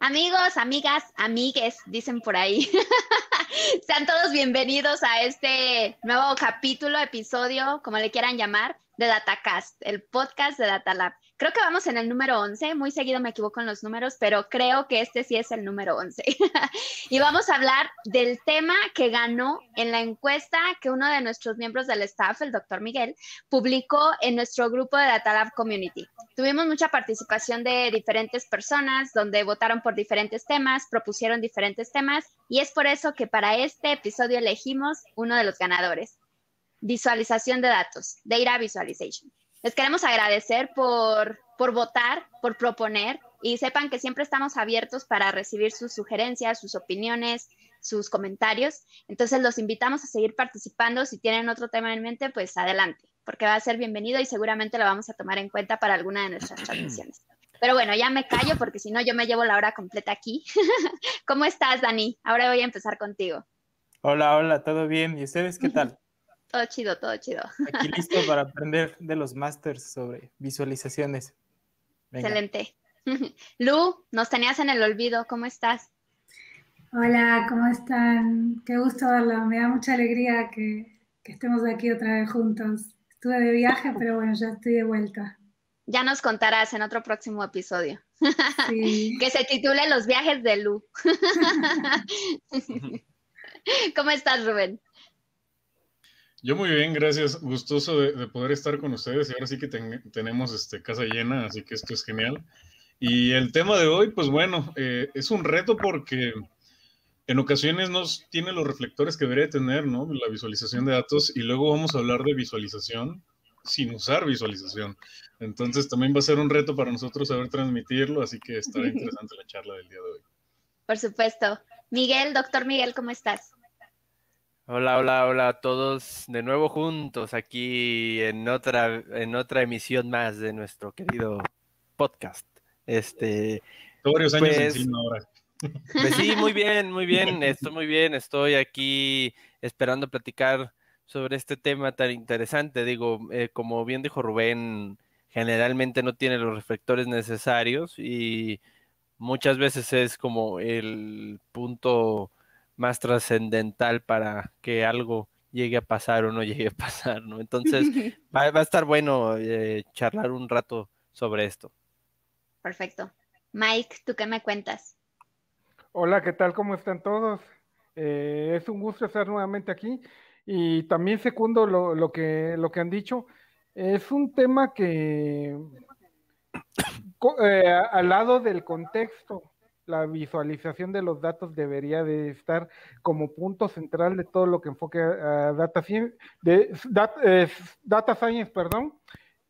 Amigos, amigas, amigues, dicen por ahí. Sean todos bienvenidos a este nuevo capítulo, episodio, como le quieran llamar, de DataCast, el podcast de DataLab. Creo que vamos en el número 11, muy seguido me equivoco en los números, pero creo que este sí es el número 11. y vamos a hablar del tema que ganó en la encuesta que uno de nuestros miembros del staff, el doctor Miguel, publicó en nuestro grupo de datalab Community. Tuvimos mucha participación de diferentes personas donde votaron por diferentes temas, propusieron diferentes temas y es por eso que para este episodio elegimos uno de los ganadores. Visualización de datos, Data Visualization. Les queremos agradecer por, por votar, por proponer y sepan que siempre estamos abiertos para recibir sus sugerencias, sus opiniones, sus comentarios. Entonces los invitamos a seguir participando. Si tienen otro tema en mente, pues adelante, porque va a ser bienvenido y seguramente lo vamos a tomar en cuenta para alguna de nuestras transmisiones. Pero bueno, ya me callo porque si no yo me llevo la hora completa aquí. ¿Cómo estás, Dani? Ahora voy a empezar contigo. Hola, hola, todo bien. ¿Y ustedes qué tal? Todo chido, todo chido. Aquí listo para aprender de los masters sobre visualizaciones. Excelente. Lu, nos tenías en el olvido, ¿cómo estás? Hola, ¿cómo están? Qué gusto verlo, me da mucha alegría que, que estemos aquí otra vez juntos. Estuve de viaje, pero bueno, ya estoy de vuelta. Ya nos contarás en otro próximo episodio. Sí. que se titule Los viajes de Lu. ¿Cómo estás, Rubén? Yo muy bien, gracias. Gustoso de, poder estar con ustedes. Y ahora sí que tenemos este, casa llena, así que esto es genial. Y el tema de hoy, pues bueno, eh, es un reto porque en ocasiones no tiene los reflectores que debería tener, ¿no? La visualización de datos y luego vamos a hablar de visualización sin usar visualización. Entonces también va a ser un reto para nosotros saber transmitirlo, así que estará interesante la charla del día de hoy. Por supuesto. Miguel, doctor Miguel, ¿cómo estás? Hola, hola, hola a todos de nuevo juntos aquí en otra, en otra emisión más de nuestro querido podcast. Este. Varios años pues, encima ahora. Pues sí, muy bien, muy bien, estoy muy bien, estoy aquí esperando platicar sobre este tema tan interesante. Digo, eh, como bien dijo Rubén, generalmente no tiene los reflectores necesarios y muchas veces es como el punto más trascendental para que algo llegue a pasar o no llegue a pasar, ¿no? Entonces, va, a estar bueno eh, charlar un rato sobre esto. Perfecto. Mike, ¿tú qué me cuentas? Hola, ¿qué tal? ¿Cómo están todos? Eh, es un gusto estar nuevamente aquí y también segundo lo, que, lo que han dicho. Es un tema que, eh, al lado del contexto, la visualización de los datos debería de estar como punto central de todo lo que enfoque a data, science, eh, data, science, perdón.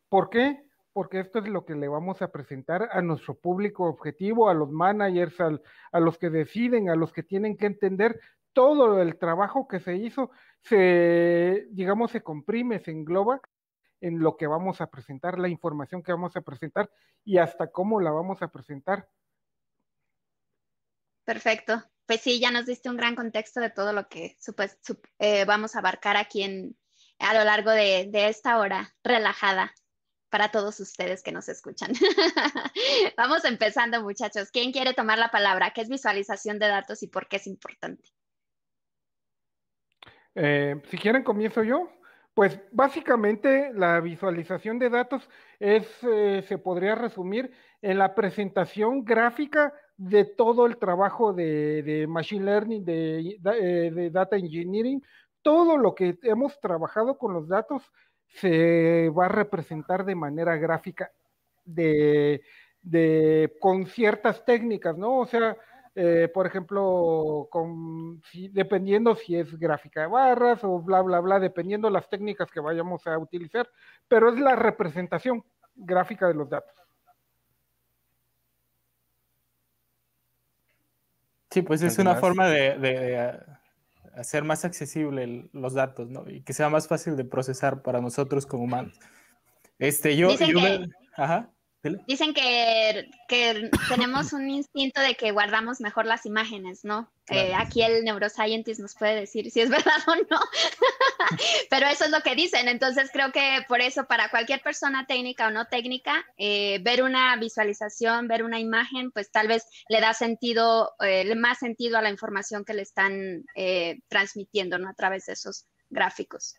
¿Por qué? Porque esto es lo que le vamos a presentar a nuestro público objetivo, a los managers, a los que deciden, a los que tienen que entender todo el trabajo que se hizo, se, digamos, se comprime, se engloba en lo que vamos a presentar, la información que vamos a presentar y hasta cómo la vamos a presentar. Perfecto. Pues sí, ya nos diste un gran contexto de todo lo que eh, vamos a abarcar aquí a lo largo de, esta hora relajada para todos ustedes que nos escuchan. Vamos empezando, muchachos. ¿Quién quiere tomar la palabra? ¿Qué es visualización de datos y por qué es importante? Eh, si quieren, comienzo yo. Pues básicamente la visualización de datos es, eh, se podría resumir en la presentación gráfica de todo el trabajo de, Machine Learning, eh, de, Data Engineering, todo lo que hemos trabajado con los datos se va a representar de manera gráfica de, con ciertas técnicas, ¿no? O sea, eh, por ejemplo, dependiendo si es gráfica de barras o bla, bla, bla, dependiendo las técnicas que vayamos a utilizar, pero es la representación gráfica de los datos. Sí, pues es una forma de, ah, hacer más accesible los datos, ¿no? Y que sea más fácil de procesar para nosotros como humanos. Este, yo... Dicen que... Ajá. Dicen que, tenemos un instinto de que guardamos mejor las imágenes, ¿no? aquí el neuroscientist nos puede decir si es verdad o no. Pero eso es lo que dicen. Entonces creo que por eso para cualquier persona técnica o no técnica, eh, ver una visualización, ver una imagen, pues tal vez le da sentido, eh, más sentido a la información que le están eh, transmitiendo ¿no? a través de esos gráficos.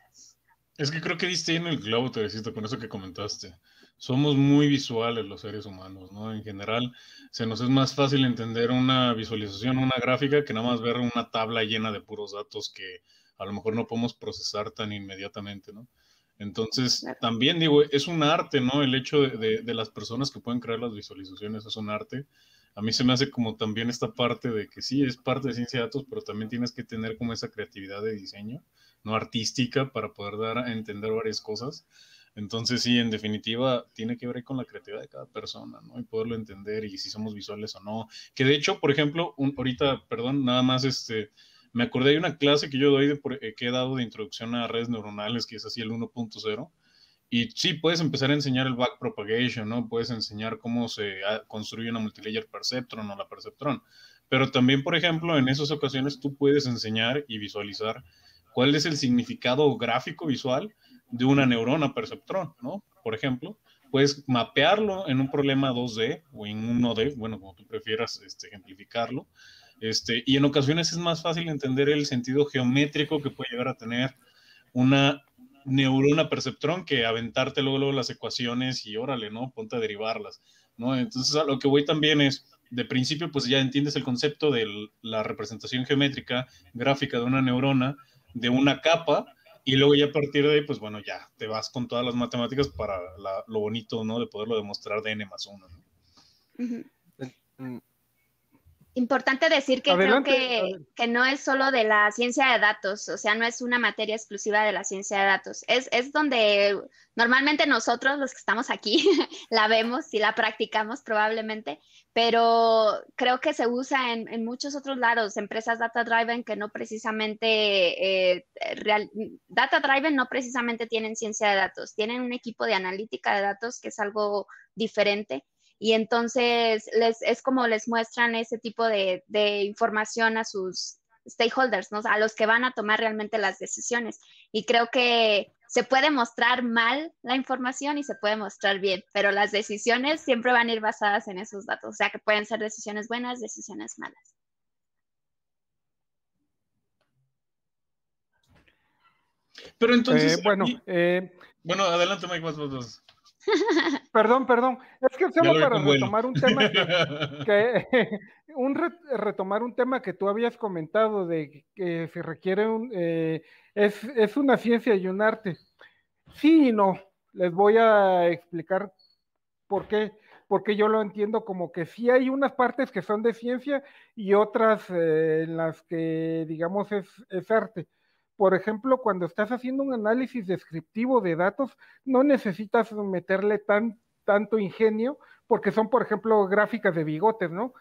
Es que creo que diste en el te Teresita, con eso que comentaste. Somos muy visuales los seres humanos, ¿no? En general, se nos es más fácil entender una visualización, una gráfica, que nada más ver una tabla llena de puros datos que a lo mejor no podemos procesar tan inmediatamente, ¿no? Entonces, también digo, es un arte, ¿no? El hecho de, las personas que pueden crear las visualizaciones es un arte. A mí se me hace como también esta parte de que sí, es parte de ciencia de datos, pero también tienes que tener como esa creatividad de diseño, no artística, para poder dar a entender varias cosas. Entonces, sí, en definitiva, tiene que ver con la creatividad de cada persona, ¿no? Y poderlo entender y si somos visuales o no. Que de hecho, por ejemplo, un, ahorita, perdón, nada más este me acordé de una clase que yo doy eh, que he dado de introducción a redes neuronales, que es así el 1.0. Y sí, puedes empezar a enseñar el backpropagation, ¿no? Puedes enseñar cómo se ah, construye una multilayer perceptron o la perceptron. Pero también, por ejemplo, en esas ocasiones tú puedes enseñar y visualizar cuál es el significado gráfico visual de una neurona perceptrón, ¿no? Por ejemplo, puedes mapearlo en un problema 2D o en un 1D, bueno, como tú prefieras este, ejemplificarlo, este, y en ocasiones es más fácil entender el sentido geométrico que puede llegar a tener una neurona perceptrón que aventarte luego, las ecuaciones y órale, ¿no? Ponte a derivarlas, ¿no? Entonces a lo que voy también es, de principio pues ya entiendes el concepto de la representación geométrica gráfica de una neurona, de una capa, y luego ya a partir de ahí, pues bueno, ya te vas con todas las matemáticas para lo bonito, ¿no? De poderlo demostrar de n más 1. Importante decir que creo que, no es solo de la ciencia de datos, o sea, no es una materia exclusiva de la ciencia de datos. Es, es donde normalmente nosotros, los que estamos aquí, la vemos y la practicamos probablemente, pero creo que se usa en, muchos otros lados, empresas data driven que no precisamente, eh, data driven no precisamente tienen ciencia de datos, tienen un equipo de analítica de datos que es algo diferente y entonces les, es como les muestran ese tipo de, información a sus stakeholders, ¿no? a los que van a tomar realmente las decisiones. Y creo que se puede mostrar mal la información y se puede mostrar bien, pero las decisiones siempre van a ir basadas en esos datos, o sea que pueden ser decisiones buenas, decisiones malas. Pero entonces... Eh, bueno, eh, bueno, adelante Mike, más, Perdón, perdón. Es que solo para retomar un tema que, un retomar un tema que tú habías comentado de que se requiere un eh, es, una ciencia y un arte. Sí y no. Les voy a explicar por qué. Porque yo lo entiendo como que sí hay unas partes que son de ciencia y otras eh, en las que digamos es arte por ejemplo, cuando estás haciendo un análisis descriptivo de datos, no necesitas meterle tan, tanto ingenio, porque son, por ejemplo, gráficas de bigotes, ¿no?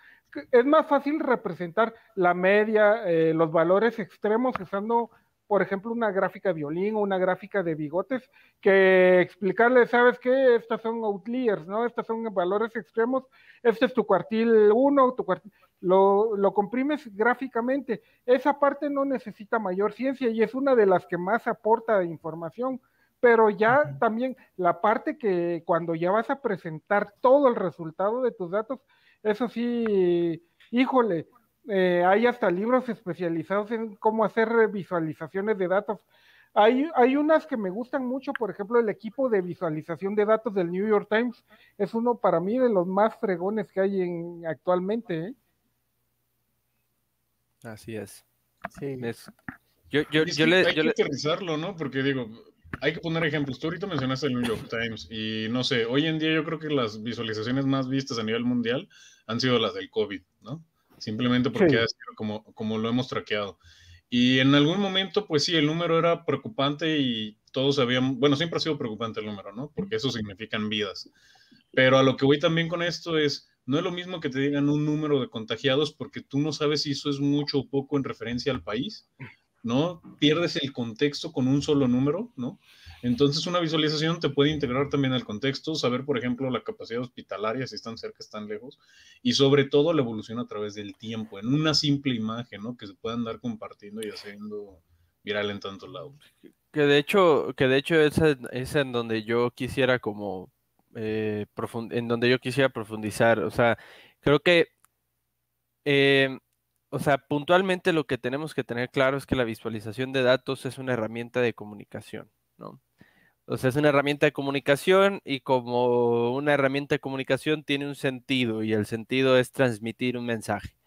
Es más fácil representar la media, eh, los valores extremos usando por ejemplo, una gráfica de violín o una gráfica de bigotes, que explicarle, ¿sabes qué? Estas son outliers, ¿no? Estas son valores extremos, este es tu cuartil uno, tu cuartil... Lo, lo comprimes gráficamente. Esa parte no necesita mayor ciencia y es una de las que más aporta información pero ya también la parte que cuando ya vas a presentar todo el resultado de tus datos, eso sí, híjole, eh, hay hasta libros especializados en cómo hacer visualizaciones de datos. Hay, hay, unas que me gustan mucho, por ejemplo, el equipo de visualización de datos del New York Times es uno para mí de los más fregones que hay en, actualmente. ¿eh? Así es. Sí. yo, le, hay yo que le... aterrizarlo, ¿no? Porque digo, hay que poner ejemplos. Tú ahorita mencionaste el New York Times y no sé, hoy en día yo creo que las visualizaciones más vistas a nivel mundial han sido las del COVID, ¿no? simplemente porque como, como lo hemos traqueado. Y en algún momento, pues sí, el número era preocupante y todos sabían, bueno, siempre ha sido preocupante el número, ¿no? Porque eso significan vidas. Pero a lo que voy también con esto es, no es lo mismo que te digan un número de contagiados porque tú no sabes si eso es mucho o poco en referencia al país, ¿no? Pierdes el contexto con un solo número, ¿no? Entonces, una visualización te puede integrar también al contexto, saber, por ejemplo, la capacidad hospitalaria, si están cerca, están lejos, y sobre todo la evolución a través del tiempo, en una simple imagen, ¿no? Que se puedan andar compartiendo y haciendo viral en tantos lados. Que de hecho, que de hecho es, es en donde yo quisiera como eh, en donde yo quisiera profundizar. O sea, creo que em, o sea, puntualmente lo que tenemos que tener claro es que la visualización de datos es una herramienta de comunicación, ¿no? O sea, es una herramienta de comunicación y como una herramienta de comunicación tiene un sentido y el sentido es transmitir un mensaje.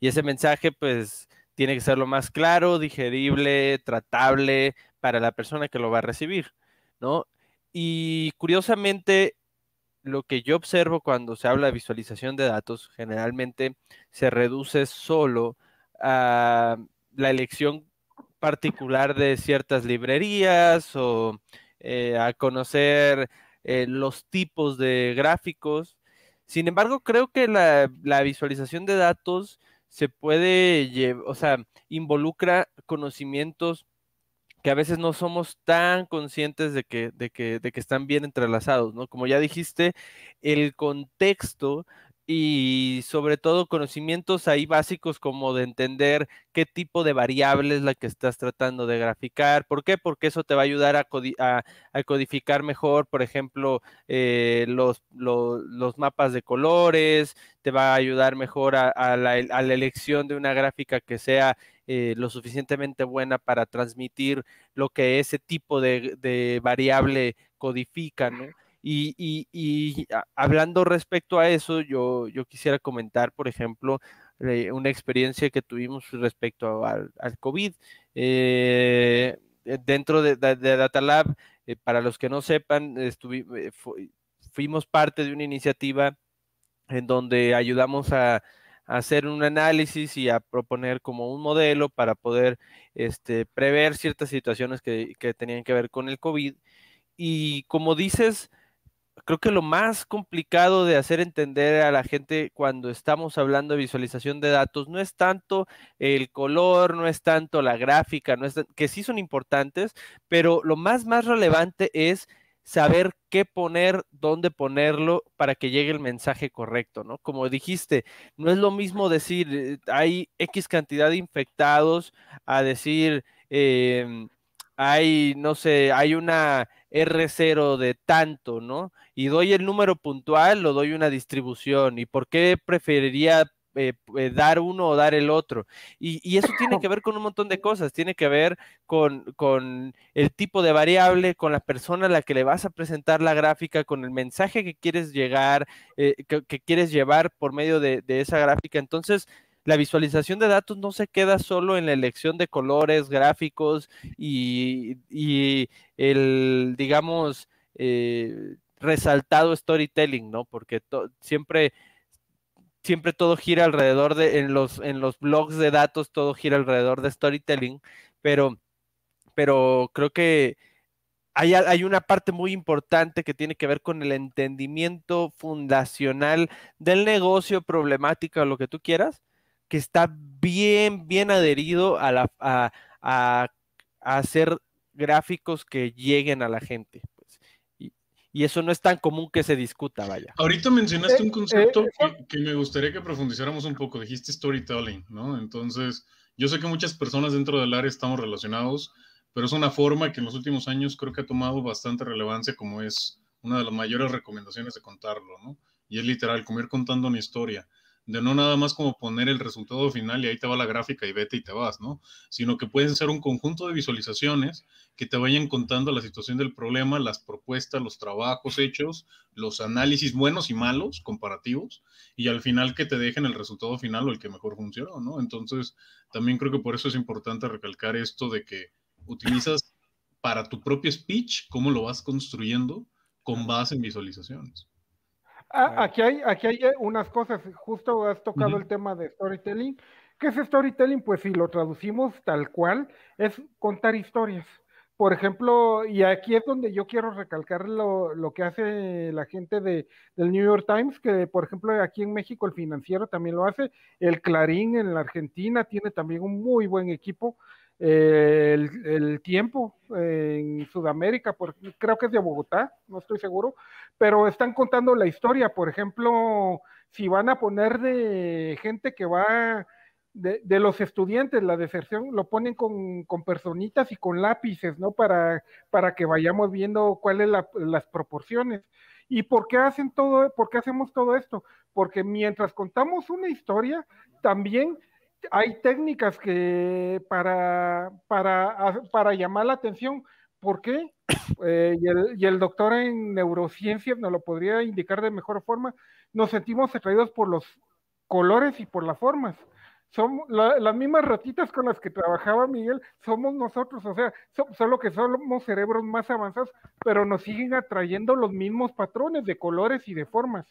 Y ese mensaje pues tiene que ser lo más claro, digerible, tratable para la persona que lo va a recibir, ¿no? Y curiosamente, lo que yo observo cuando se habla de visualización de datos generalmente se reduce solo a la elección particular de ciertas librerías o eh, a conocer eh, los tipos de gráficos. Sin embargo, creo que la, visualización de datos se puede, llevar, o sea, involucra conocimientos que a veces no somos tan conscientes de que, de que, de que están bien entrelazados, ¿no? Como ya dijiste, el contexto y sobre todo conocimientos ahí básicos como de entender qué tipo de variable es la que estás tratando de graficar. ¿Por qué? Porque eso te va a ayudar a, codificar mejor, por ejemplo, eh, los, mapas de colores, te va a ayudar mejor a, la, elección de una gráfica que sea eh, lo suficientemente buena para transmitir lo que ese tipo de, de variable codifica, ¿no? Y, hablando respecto a eso, yo, quisiera comentar, por ejemplo, eh, una experiencia que tuvimos respecto al, COVID. Eh, eh, dentro de, Data Lab, para los que no sepan, fuimos parte de una iniciativa en donde ayudamos a, hacer un análisis y a proponer como un modelo para poder este, prever ciertas situaciones que, que, tenían que ver con el COVID. Y como dices, creo que lo más complicado de hacer entender a la gente cuando estamos hablando de visualización de datos no es tanto el color, no es tanto la gráfica, no es que sí son importantes, pero lo más más relevante es saber qué poner, dónde ponerlo para que llegue el mensaje correcto, ¿no? Como dijiste, no es lo mismo decir eh, hay X cantidad de infectados a decir em, hay, no sé, hay una R0 de tanto, ¿no? Y doy el número puntual lo doy una distribución. ¿Y por qué preferiría eh, eh, dar uno o dar el otro. Y, eso tiene que ver con un montón de cosas, tiene que ver con, el tipo de variable, con la persona a la que le vas a presentar la gráfica, con el mensaje que quieres llegar, eh, que, quieres llevar por medio de esa gráfica. Entonces, la visualización de datos no se queda solo en la elección de colores, gráficos y, el, digamos, eh, resaltado storytelling, ¿no? Porque siempre, siempre todo gira alrededor de, en los, en los blogs de datos, todo gira alrededor de storytelling, pero, pero creo que hay, hay, una parte muy importante que tiene que ver con el entendimiento fundacional del negocio, problemática, o lo que tú quieras, que está bien, bien adherido a, hacer gráficos que lleguen a la gente. Pues. Y, eso no es tan común que se discuta, vaya. Ahorita mencionaste eh, un eh, concepto eh, que, me gustaría que profundizáramos un poco. Dijiste storytelling, ¿no? Entonces, yo sé que muchas personas dentro del área estamos relacionados, pero es una forma que en los últimos años creo que ha tomado bastante relevancia como es una de las mayores recomendaciones de contarlo, ¿no? Y es literal, como ir contando una historia de no nada más como poner el resultado final y ahí te va la gráfica y vete y te vas, ¿no? Sino que pueden ser un conjunto de visualizaciones que te vayan contando la situación del problema, las propuestas, los trabajos hechos, los análisis buenos y malos, comparativos, y al final que te dejen el resultado final o el que mejor funcionó, ¿no? Entonces, también creo que por eso es importante recalcar esto de que utilizas para tu propio speech cómo lo vas construyendo con base en visualizaciones. Ah, aquí, hay, aquí hay eh, unas cosas, justo has tocado el tema de storytelling. ¿Qué es storytelling? Pues si lo traducimos tal cual, es contar historias. Por ejemplo, y aquí es donde yo quiero recalcar lo, que hace la gente de, del New York Times, que por ejemplo aquí en México el financiero también lo hace, el Clarín en la Argentina tiene también un muy buen equipo el, tiempo en Sudamérica, creo que es de Bogotá, no estoy seguro, pero están contando la historia, por ejemplo, si van a poner de gente que va de, los estudiantes, la deserción, lo ponen con, personitas y con lápices, ¿no? Para, para que vayamos viendo cuáles las proporciones. ¿Y por qué hacen todo, por qué hacemos todo esto? Porque mientras contamos una historia, también hay técnicas que para, ah, para, llamar la atención. ¿Por qué? Eh, y, el, doctor en neurociencia nos lo podría indicar de mejor forma. Nos sentimos atraídos por los colores y por las formas. Son las mismas ratitas con las que trabajaba Miguel, somos nosotros, o sea, solo que somos cerebros más avanzados, pero nos siguen atrayendo los mismos patrones de colores y de formas.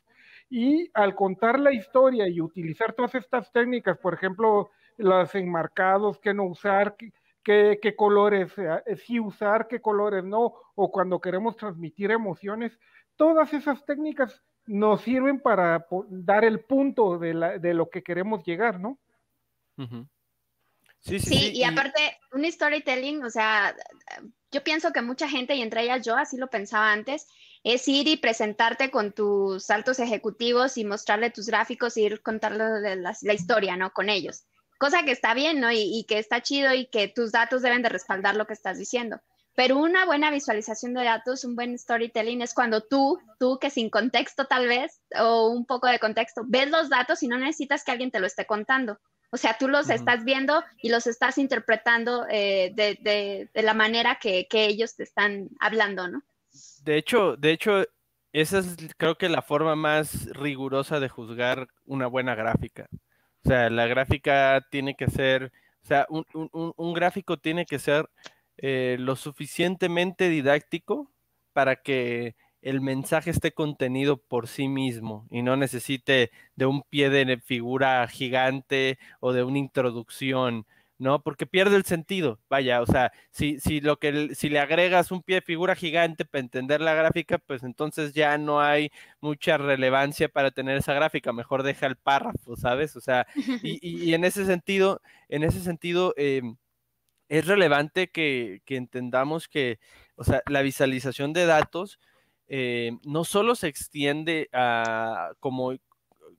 Y al contar la historia y utilizar todas estas técnicas, por ejemplo, los enmarcados, qué no usar, qué, colores, eh, eh, sí usar, qué colores no, o cuando queremos transmitir emociones, todas esas técnicas nos sirven para dar el punto de, lo que queremos llegar, ¿no? Sí, y, aparte, un storytelling, o sea, yo pienso que mucha gente, y entre ellas yo, así lo pensaba antes, es ir y presentarte con tus altos ejecutivos y mostrarle tus gráficos y ir contarle la, historia, ¿no? Con ellos. Cosa que está bien, ¿no? Y, y, que está chido y que tus datos deben de respaldar lo que estás diciendo. Pero una buena visualización de datos, un buen storytelling es cuando tú, tú que sin contexto tal vez, o un poco de contexto, ves los datos y no necesitas que alguien te lo esté contando o sea, tú los estás viendo y los estás interpretando eh, de, la manera que, ellos te están hablando, ¿no? De hecho, de hecho, esa es creo que la forma más rigurosa de juzgar una buena gráfica. O sea, la gráfica tiene que ser, o sea, un, gráfico tiene que ser eh, lo suficientemente didáctico para que el mensaje esté contenido por sí mismo y no necesite de un pie de figura gigante o de una introducción, ¿no? Porque pierde el sentido, vaya, o sea, si, si, lo que, si le agregas un pie de figura gigante para entender la gráfica, pues entonces ya no hay mucha relevancia para tener esa gráfica, mejor deja el párrafo, ¿sabes? O sea, y, y, en ese sentido, en ese sentido... Em, es relevante que, que entendamos que, o sea, la visualización de datos, eh, no solo se extiende a, como,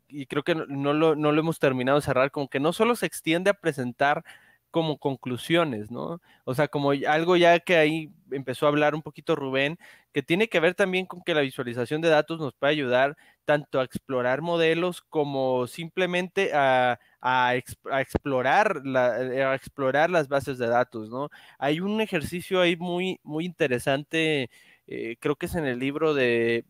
y creo que no lo, no lo hemos terminado de cerrar, como que no solo se extiende a presentar como conclusiones, ¿no? O sea, como algo ya que ahí empezó a hablar un poquito Rubén, que tiene que ver también con que la visualización de datos nos puede ayudar tanto a explorar modelos como simplemente a, explorar, explorar las bases de datos, ¿no? Hay un ejercicio ahí muy, muy interesante eh, creo que es en el libro de eh,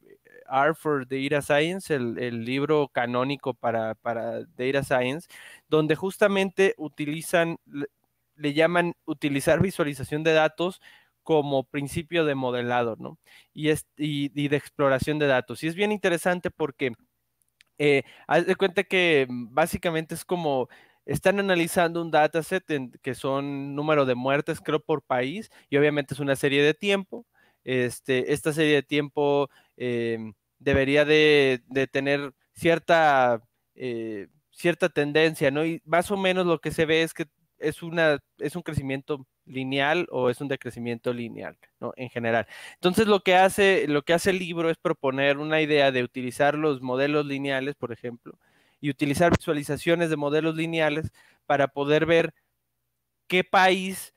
Art for Data Science, el, el libro canónico para, para, Data Science, donde justamente utilizan, le llaman utilizar visualización de datos como principio de modelado, ¿no? Y, y, de exploración de datos. Y es bien interesante porque eh, haz de cuenta que mm, básicamente es como están analizando un dataset que son número de muertes, creo, por país, y obviamente es una serie de tiempo este, esta serie de tiempo em, debería de, tener cierta, eh, cierta tendencia, ¿no? Y más o menos lo que se ve es que es, una, es un crecimiento lineal o es un decrecimiento lineal, ¿no? En general. Entonces, lo que hace, lo que hace el libro es proponer una idea de utilizar los modelos lineales, por ejemplo, y utilizar visualizaciones de modelos lineales para poder ver qué país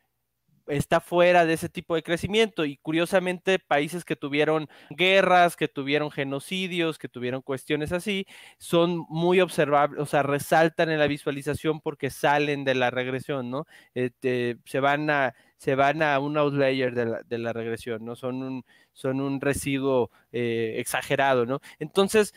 está fuera de ese tipo de crecimiento y curiosamente países que tuvieron guerras, que tuvieron genocidios, que tuvieron cuestiones así, son muy observables, o sea, resaltan en la visualización porque salen de la regresión, ¿no? Este, se van a se van a un outlayer de la, regresión, ¿no? Son un, son un residuo eh, exagerado, ¿no? Entonces,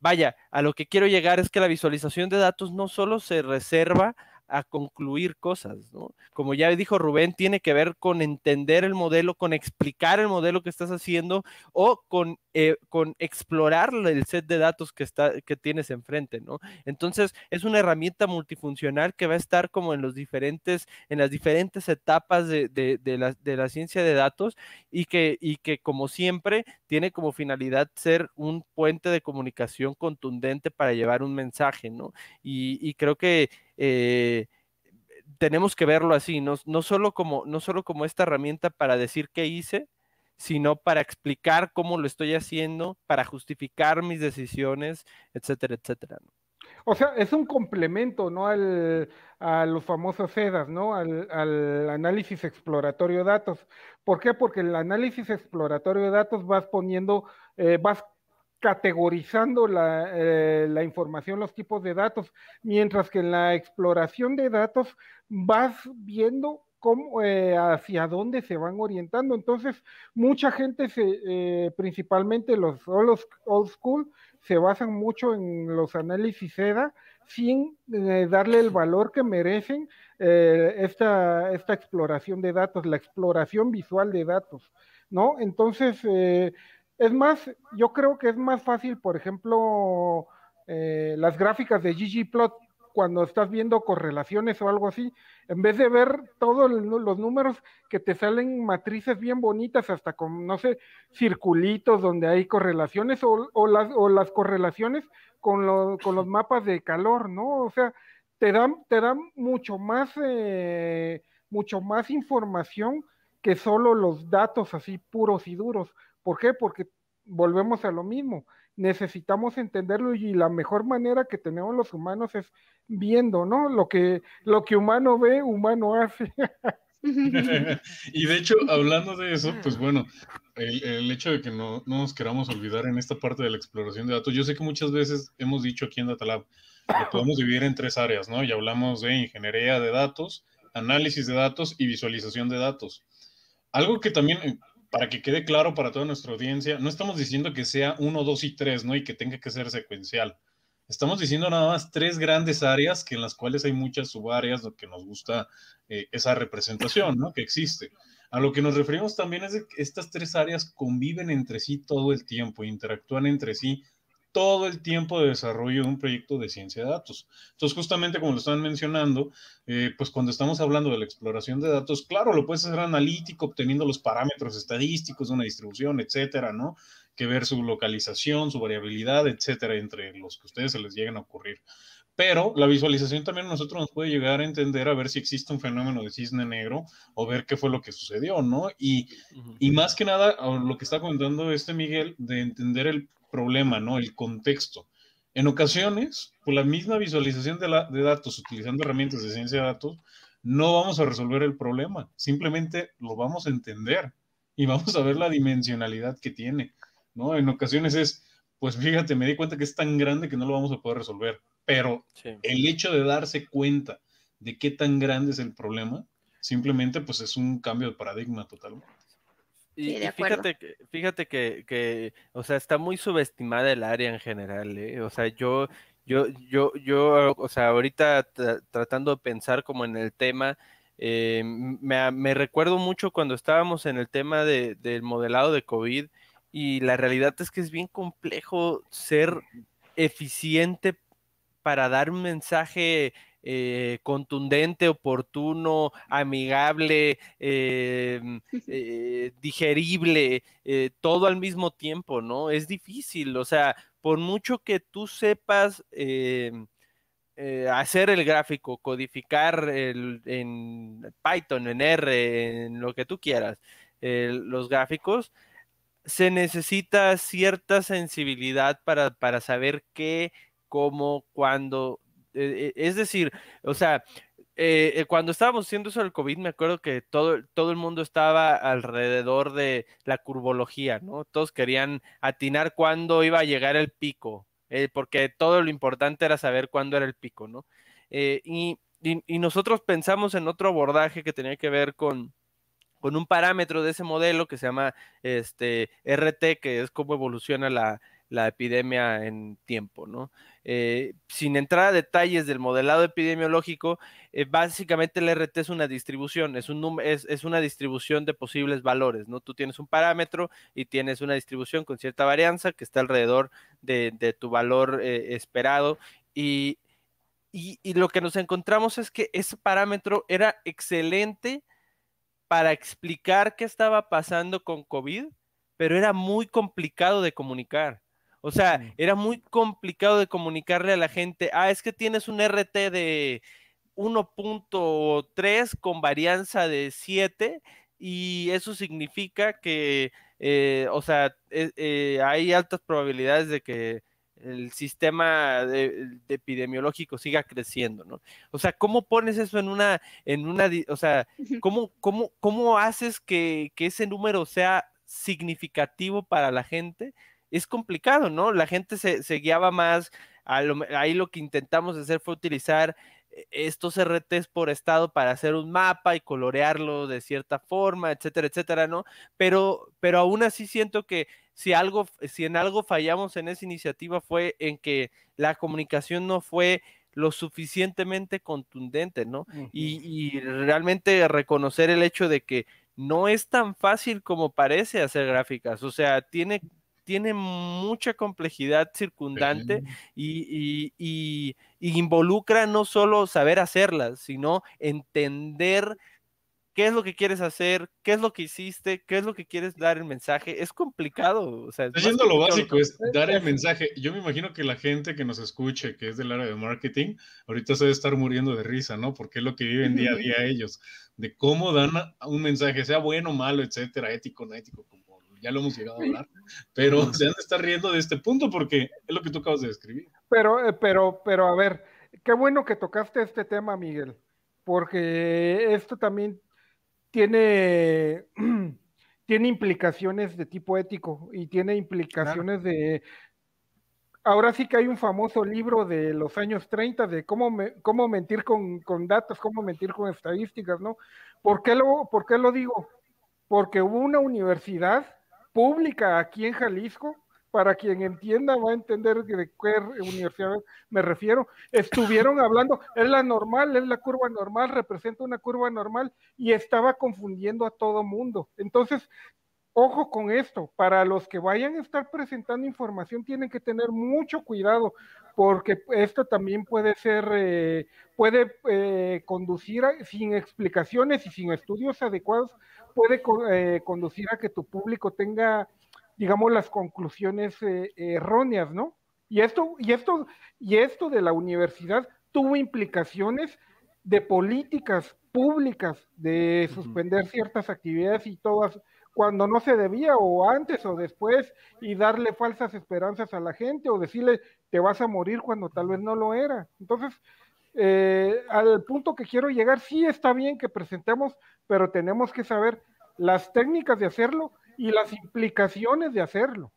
vaya, a lo que quiero llegar es que la visualización de datos no solo se reserva a concluir cosas, ¿no? Como ya dijo Rubén, tiene que ver con entender el modelo, con explicar el modelo que estás haciendo o con, eh, con explorar el set de datos que, está, que tienes enfrente, ¿no? Entonces, es una herramienta multifuncional que va a estar como en, los diferentes, en las diferentes etapas de, la, ciencia de datos y que, y que, como siempre, tiene como finalidad ser un puente de comunicación contundente para llevar un mensaje, ¿no? y creo que eh, tenemos que verlo así, no, solo como, esta herramienta para decir qué hice, sino para explicar cómo lo estoy haciendo, para justificar mis decisiones, etcétera, etcétera. O sea, es un complemento, ¿no? a los famosos sedas, ¿no? Al, análisis exploratorio de datos. ¿Por qué? Porque el análisis exploratorio de datos vas poniendo, eh, vas categorizando la, eh, la, información, los tipos de datos, mientras que en la exploración de datos vas viendo cómo, eh, hacia dónde se van orientando. Entonces, mucha gente, se, eh, principalmente los, old school, se basan mucho en los análisis EDA sin darle el valor que merecen esta, esta exploración de datos, la exploración visual de datos, ¿no? Entonces, es más, yo creo que es más fácil, por ejemplo, eh, las gráficas de ggplot cuando estás viendo correlaciones o algo así, en vez de ver todos los números que te salen matrices bien bonitas, hasta con, no sé, circulitos donde hay correlaciones o, las, o las correlaciones con, los mapas de calor, ¿no? O sea, te dan, te dan mucho más, eh, mucho más información que solo los datos así puros y duros. ¿Por qué? Porque volvemos a lo mismo. Necesitamos entenderlo y la mejor manera que tenemos los humanos es viendo, ¿no? Lo que, lo que humano ve, humano hace. y de hecho, hablando de eso, pues bueno, el, hecho de que no, nos queramos olvidar en esta parte de la exploración de datos, yo sé que muchas veces hemos dicho aquí en Datalab que podemos vivir en tres áreas, ¿no? Y hablamos de ingeniería de datos, análisis de datos y visualización de datos. Algo que también, para que quede claro para toda nuestra audiencia, no estamos diciendo que sea uno, dos y tres, ¿no? Y que tenga que ser secuencial. Estamos diciendo nada más tres grandes áreas que en las cuales hay muchas subáreas, lo que nos gusta eh, esa representación, ¿no? Que existe. A lo que nos referimos también es que estas tres áreas conviven entre sí todo el tiempo, interactúan entre sí todo el tiempo de desarrollo de un proyecto de ciencia de datos. Entonces, justamente como lo están mencionando, eh, pues cuando estamos hablando de la exploración de datos, claro, lo puedes hacer analítico, obteniendo los parámetros estadísticos de una distribución, etcétera, ¿no? Que ver su localización, su variabilidad, etcétera, entre los que a ustedes se les lleguen a ocurrir. Pero la visualización también a nosotros nos puede llegar a entender a ver si existe un fenómeno de cisne negro o ver qué fue lo que sucedió, ¿no? Y, y más que nada, lo que está contando este Miguel, de entender el problema, ¿no? El contexto. En ocasiones, por la misma visualización de, datos, utilizando herramientas de ciencia de datos, no vamos a resolver el problema, simplemente lo vamos a entender y vamos a ver la dimensionalidad que tiene, ¿no? En ocasiones es, pues fíjate, me di cuenta que es tan grande que no lo vamos a poder resolver, pero el hecho de darse cuenta de qué tan grande es el problema, simplemente pues es un cambio de paradigma totalmente. Y, fíjate, que, fíjate que, o sea, está muy subestimada el área en general, ¿eh? O sea, yo, yo, yo, yo, o sea, ahorita tratando de pensar como en el tema, eh, me recuerdo mucho cuando estábamos en el tema del modelado de COVID y la realidad es que es bien complejo ser eficiente para dar un mensaje eh, contundente, oportuno, amigable, eh, mm, eh, digerible, todo al mismo tiempo, ¿no? Es difícil, o sea, por mucho que tú sepas... Mm, hacer el gráfico, codificar en Python, en R, en lo que tú quieras, los gráficos, se necesita cierta sensibilidad para, para saber qué, cómo, cuándo e, e, es decir, o sea, eh, eh, cuando estábamos haciendo eso del COVID, me acuerdo que todo, todo el mundo estaba alrededor de la curvología, ¿no? Todos querían atinar cuándo iba a llegar el pico, eh, porque todo lo importante era saber cuándo era el pico, ¿no? Y, nosotros pensamos en otro abordaje que tenía que ver con, con un parámetro de ese modelo que se llama este RT, que es cómo evoluciona la, la epidemia en tiempo, ¿no? Eh, sin entrar a detalles del modelado epidemiológico, eh, básicamente el RT es una distribución, es, un es, una distribución de posibles valores, ¿no? Tú tienes un parámetro y tienes una distribución con cierta varianza que está alrededor de, tu valor eh, esperado y lo que nos encontramos es que ese parámetro era excelente para explicar qué estaba pasando con COVID, pero era muy complicado de comunicar o sea, era muy complicado de comunicarle a la gente, ah, es que tienes un RT de 1.3 con varianza de 7 y eso significa que, eh, o sea, eh, eh, hay altas probabilidades de que el sistema epidemiológico siga creciendo, ¿no? O sea, ¿cómo pones eso en una, o sea, cómo, cómo, cómo haces que ese número sea significativo para la gente es complicado, ¿no? La gente se, guiaba más, a ahí lo que intentamos hacer fue utilizar eh, estos RTs por estado para hacer un mapa y colorearlo de cierta forma, etcétera, etcétera, ¿no? Pero, pero aún así siento que si algo, si en algo fallamos en esa iniciativa fue en que la comunicación no fue lo suficientemente contundente, ¿no? y, y, realmente reconocer el hecho de que no es tan fácil como parece hacer gráficas, o sea, tiene, tiene mucha complejidad circundante y, involucra no solo saber hacerlas, sino entender qué es lo que quieres hacer, qué es lo que hiciste, qué es lo que quieres dar el mensaje. Es complicado. es lo básico, es dar el mensaje. Yo me imagino que la gente que nos escuche, que es del área de marketing, ahorita se debe estar muriendo de risa, ¿no? Porque es lo que viven día a día ellos, de cómo dan un mensaje, sea bueno, malo, etcétera, ético, no ético, como ya lo hemos llegado a hablar, pero se han de riendo de este punto porque es lo que tú acabas de describir. Pero, eh, pero, pero, a ver, qué bueno que tocaste este tema, Miguel, porque esto también tiene, tiene implicaciones de tipo ético y tiene implicaciones de... Ahora sí que hay un famoso libro de los años 30 de cómo, cómo mentir con, datos, cómo mentir con estadísticas, ¿no? ¿Por qué lo, por qué lo digo? porque hubo una universidad pública aquí en Jalisco, para quien entienda va a entender de qué universidad me refiero, estuvieron hablando, es la normal, es la curva normal, representa una curva normal y estaba confundiendo a todo mundo. Entonces, ojo con esto, para los que vayan a estar presentando información tienen que tener mucho cuidado porque esto también puede ser, eh, puede eh, conducir sin explicaciones y sin estudios adecuados, puede eh, conducir a que tu público tenga, digamos, las conclusiones erróneas, ¿no? Y esto, y esto, y esto de la universidad tuvo implicaciones de políticas públicas de suspender ciertas actividades y todas cuando no se debía o antes o después y darle falsas esperanzas a la gente o decirle te vas a morir cuando tal vez no lo era. Entonces, eh, al punto que quiero llegar, sí está bien que presentemos, pero tenemos que saber las técnicas de hacerlo y las implicaciones de hacerlo.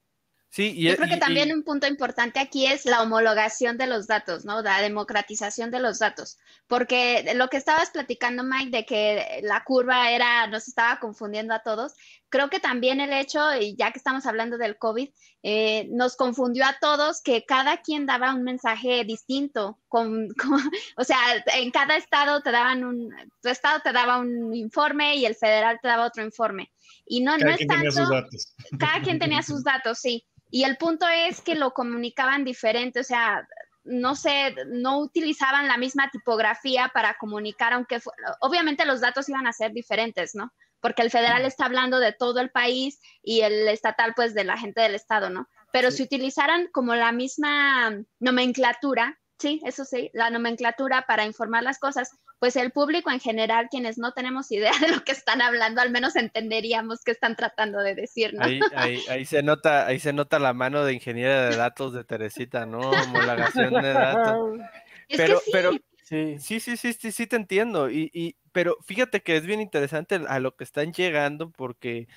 Sí, Yo creo que también un punto importante aquí es la homologación de los datos, ¿no? La democratización de los datos. Porque lo que estabas platicando, Mike, de que la curva era, nos estaba confundiendo a todos, creo que también el hecho, y ya que estamos hablando del COVID, eh, nos confundió a todos que cada quien daba un mensaje distinto. o sea, en cada estado te daban un, tu estado te daba un informe y el federal te daba otro informe. Y no, cada no quien Tenía sus datos. Cada quien tenía sus datos, sí. Y el punto es que lo comunicaban diferente, o sea, no sé, no utilizaban la misma tipografía para comunicar, aunque obviamente los datos iban a ser diferentes, ¿no? Porque el federal está hablando de todo el país y el estatal, pues, de la gente del estado, ¿no? Pero si utilizaran como la misma nomenclatura, sí, eso sí, la nomenclatura para informar las cosas, pues el público en general, quienes no tenemos idea de lo que están hablando, al menos entenderíamos qué están tratando de decirnos. Ahí, se nota, ahí se nota la mano de ingeniera de datos de Teresita, ¿no? de datos. pero, sí. pero sí. sí. sí, sí, sí, sí, te entiendo. Y, y, pero fíjate que es bien interesante a lo que están llegando, porque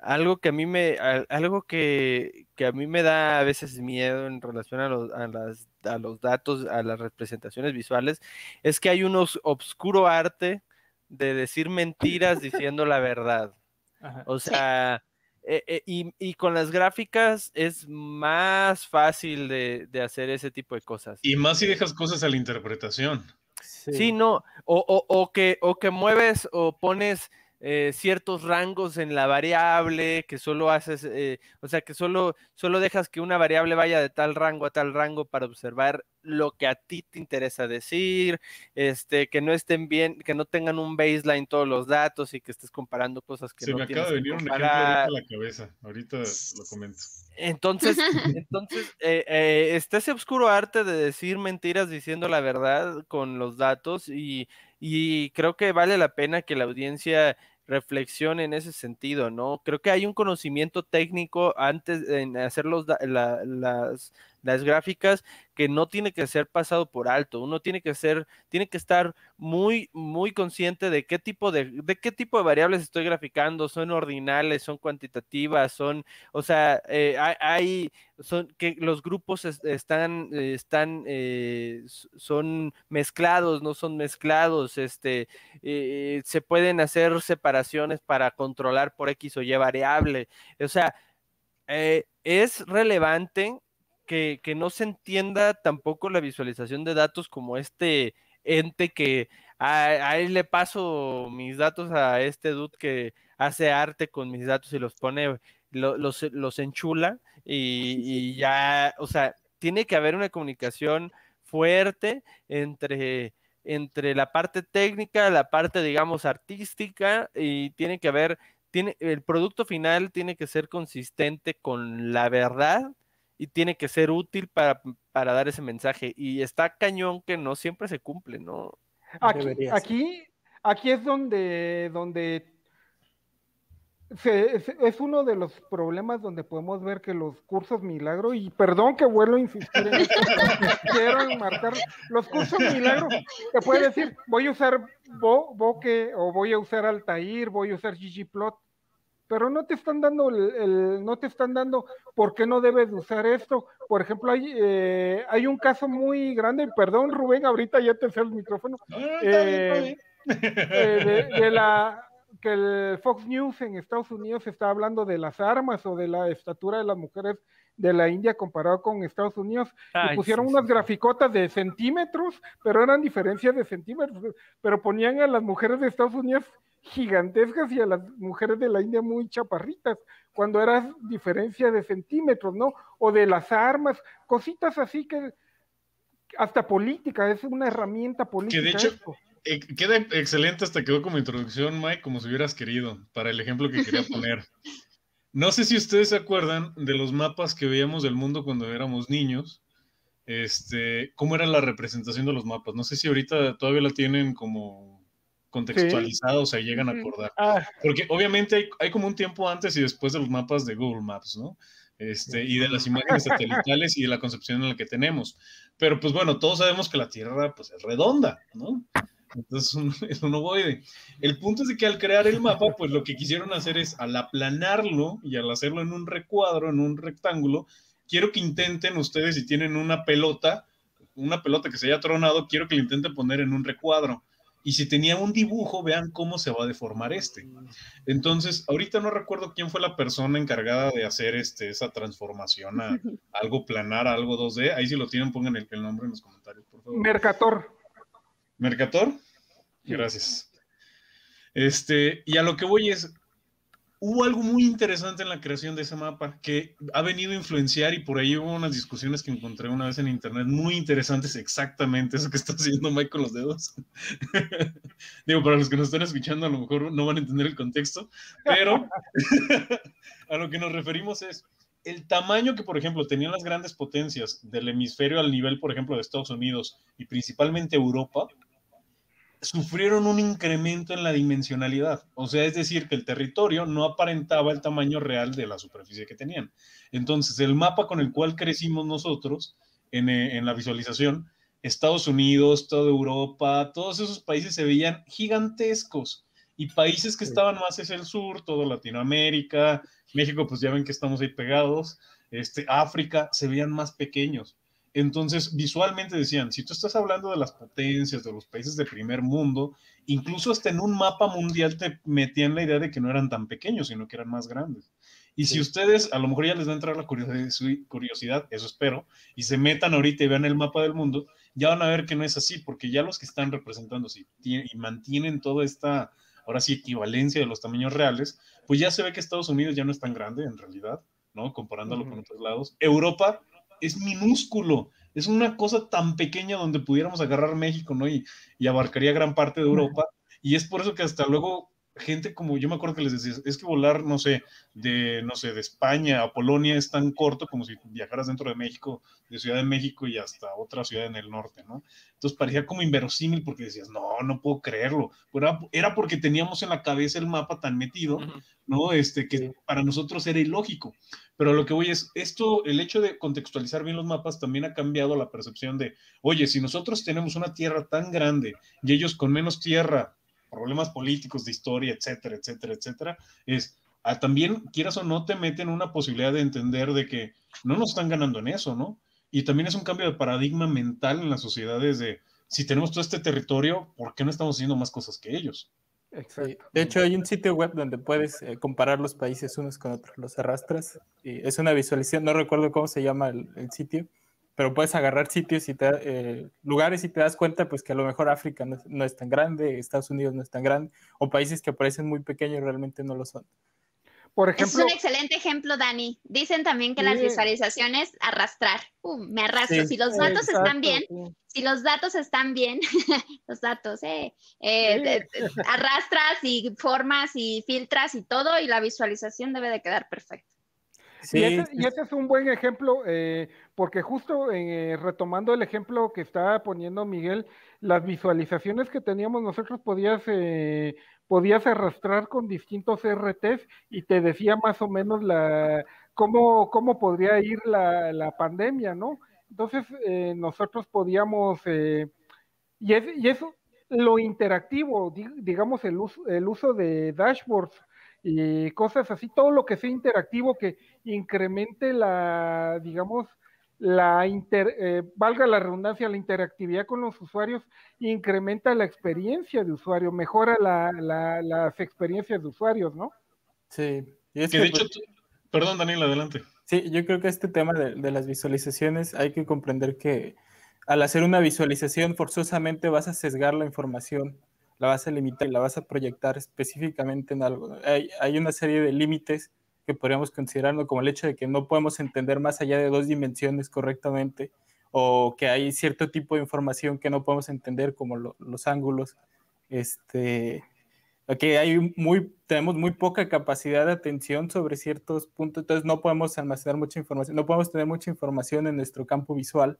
algo que a mí me, algo que, a mí me da a veces miedo en relación a, los, a las a los datos, a las representaciones visuales, es que hay un oscuro arte de decir mentiras diciendo la verdad. O sea, eh, eh, y, con las gráficas es más fácil de, hacer ese tipo de cosas. Y más si dejas cosas a la interpretación. Sí, no, o, que, o que mueves o pones eh, ciertos rangos en la variable, que solo haces, eh, o sea, que solo, solo dejas que una variable vaya de tal rango a tal rango para observar lo que a ti te interesa decir, este, que no estén bien, que no tengan un baseline todos los datos y que estés comparando cosas que Se me acaba de venir un ejemplo la cabeza, ahorita lo comento. Entonces, entonces eh, está ese oscuro arte de decir mentiras diciendo la verdad con los datos y y creo que vale la pena que la audiencia reflexione en ese sentido, ¿no? Creo que hay un conocimiento técnico antes de hacer los, las las gráficas que no tiene que ser pasado por alto, uno tiene que ser, tiene que estar muy, muy consciente de qué tipo de, de qué tipo de variables estoy graficando, son ordinales, son cuantitativas, son, o sea, eh, hay, son que los grupos están, eh, están, eh, son mezclados, no son mezclados, este, se pueden hacer separaciones para controlar por X o Y variable, o sea, es relevante que, no se entienda tampoco la visualización de datos como este ente que él le paso mis datos a este dude que hace arte con mis datos y los pone, los, los, enchula y, y, ya, o sea, tiene que haber una comunicación fuerte entre, entre la parte técnica, la parte, digamos, artística y tiene que haber, tiene, el producto final tiene que ser consistente con la verdad y tiene que ser útil para, dar ese mensaje. Y está cañón que no siempre se cumple, ¿no? Aquí, aquí, es donde, donde es uno de los problemas donde podemos ver que los cursos milagro, y perdón que vuelvo a insistir quiero marcar los cursos milagro, te puede decir, voy a usar Bo, Boque, o voy a usar Altair, voy a usar ggplot, pero no te están dando el, no te están dando por qué no debes usar esto. Por ejemplo, hay, eh, hay un caso muy grande, perdón Rubén, ahorita ya te el micrófono, eh, eh, de, la que el Fox News en Estados Unidos está hablando de las armas o de la estatura de las mujeres de la India comparado con Estados Unidos. pusieron unas graficotas de centímetros, pero eran diferencias de centímetros, pero ponían a las mujeres de Estados Unidos gigantescas y a las mujeres de la India muy chaparritas, cuando era diferencia de centímetros, ¿no? O de las armas, cositas así que hasta política, es una herramienta política. Que de hecho, eh, queda excelente, hasta quedó como introducción, Mike, como si hubieras querido, para el ejemplo que quería poner. No sé si ustedes se acuerdan de los mapas que veíamos del mundo cuando éramos niños. Este, ¿cómo era la representación de los mapas? No sé si ahorita todavía la tienen como contextualizada o sea, llegan a acordar. Ah. Porque obviamente hay, como un tiempo antes y después de los mapas de Google Maps, ¿no? Este, y de las imágenes satelitales y de la concepción en la que tenemos. Pero pues bueno, todos sabemos que la Tierra pues, es redonda, ¿no? Entonces es un ovoide. El punto es que al crear el mapa, pues lo que quisieron hacer es al aplanarlo y al hacerlo en un recuadro, en un rectángulo, quiero que intenten ustedes, si tienen una pelota, una pelota que se haya tronado, quiero que la intenten poner en un recuadro. Y si tenía un dibujo, vean cómo se va a deformar este. Entonces, ahorita no recuerdo quién fue la persona encargada de hacer este, esa transformación a algo planar, a algo 2D. Ahí si lo tienen, pongan el nombre en los comentarios, por favor. Mercator. Mercator, gracias. Este, y a lo que voy es, hubo algo muy interesante en la creación de ese mapa que ha venido a influenciar y por ahí hubo unas discusiones que encontré una vez en internet muy interesantes exactamente eso que está haciendo Mike con los dedos. Digo, para los que nos están escuchando a lo mejor no van a entender el contexto, pero a lo que nos referimos es el tamaño que, por ejemplo, tenían las grandes potencias del hemisferio al nivel, por ejemplo, de Estados Unidos y principalmente Europa, sufrieron un incremento en la dimensionalidad, o sea, es decir, que el territorio no aparentaba el tamaño real de la superficie que tenían. Entonces, el mapa con el cual crecimos nosotros en, eh, la visualización, Estados Unidos, toda Europa, todos esos países se veían gigantescos y países que estaban más hacia el sur, toda Latinoamérica, México, pues ya ven que estamos ahí pegados, este, África, se veían más pequeños. Entonces, visualmente decían, si tú estás hablando de las potencias, de los países de primer mundo, incluso hasta en un mapa mundial te metían la idea de que no eran tan pequeños, sino que eran más grandes. Y si ustedes, a lo mejor ya les va a entrar la curiosidad, eso espero, y se metan ahorita y vean el mapa del mundo, ya van a ver que no es así, porque ya los que están representándose y mantienen toda esta, ahora sí, equivalencia de los tamaños reales, pues ya se ve que Estados Unidos ya no es tan grande en realidad, ¿no? Comparándolo con otros lados. Europa es minúsculo. Es una cosa tan pequeña donde pudiéramos agarrar México, ¿no? Y, y abarcaría gran parte de Europa. Y es por eso que hasta luego gente como yo me acuerdo que les decía, es que volar, no sé, de, no sé, de España a Polonia es tan corto como si viajaras dentro de México, de Ciudad de México y hasta otra ciudad en el norte, ¿no? Entonces parecía como inverosímil porque decías, no, no puedo creerlo. Era, era porque teníamos en la cabeza el mapa tan metido, ¿no? Este, que para nosotros era ilógico. Pero lo que voy es, esto, el hecho de contextualizar bien los mapas también ha cambiado la percepción de, oye, si nosotros tenemos una tierra tan grande y ellos con menos tierra, problemas políticos, de historia, etcétera, etcétera, etcétera, es ah, también, quieras o no, te meten una posibilidad de entender de que no nos están ganando en eso, ¿no? Y también es un cambio de paradigma mental en las sociedades de si tenemos todo este territorio, ¿por qué no estamos haciendo más cosas que ellos? De hecho, hay un sitio web donde puedes eh, comparar los países unos con otros, los arrastras. Y es una visualización, no recuerdo cómo se llama el sitio, pero puedes agarrar sitios y eh, lugares y te das cuenta pues que a lo mejor África no, es tan grande, Estados Unidos no es tan grande, o países que parecen muy pequeños realmente no lo son. es un excelente ejemplo, Dani. Dicen también que las visualizaciones arrastrar. me arrastro. si los datos están bien, si los datos están bien, los datos, arrastras y formas y filtras y todo, y la visualización debe de quedar perfecta. Y, este es un buen ejemplo, eh, porque justo eh, retomando el ejemplo que estaba poniendo Miguel, las visualizaciones que teníamos nosotros podías, eh, podías arrastrar con distintos RTs y te decía más o menos la cómo, cómo podría ir la, la pandemia, ¿no? Entonces nosotros podíamos, y, es, y eso, lo interactivo, digamos el uso, el uso de dashboards y cosas así, todo lo que sea interactivo que incremente la, digamos, la eh, valga la redundancia, la interactividad con los usuarios incrementa la experiencia de usuario, mejora las experiencias de usuarios, ¿no? Sí. Pues perdón, Daniel, adelante. Sí, yo creo que este tema de, de, las visualizaciones hay que comprender que al hacer una visualización forzosamente vas a sesgar la información la vas a limitar y la vas a proyectar específicamente en algo. Hay, una serie de límites que podríamos considerarlo como el hecho de que no podemos entender más allá de dos dimensiones correctamente o que hay cierto tipo de información que no podemos entender como los ángulos. Este, que hay muy, tenemos muy poca capacidad de atención sobre ciertos puntos, entonces no podemos almacenar mucha información, no podemos tener mucha información en nuestro campo visual.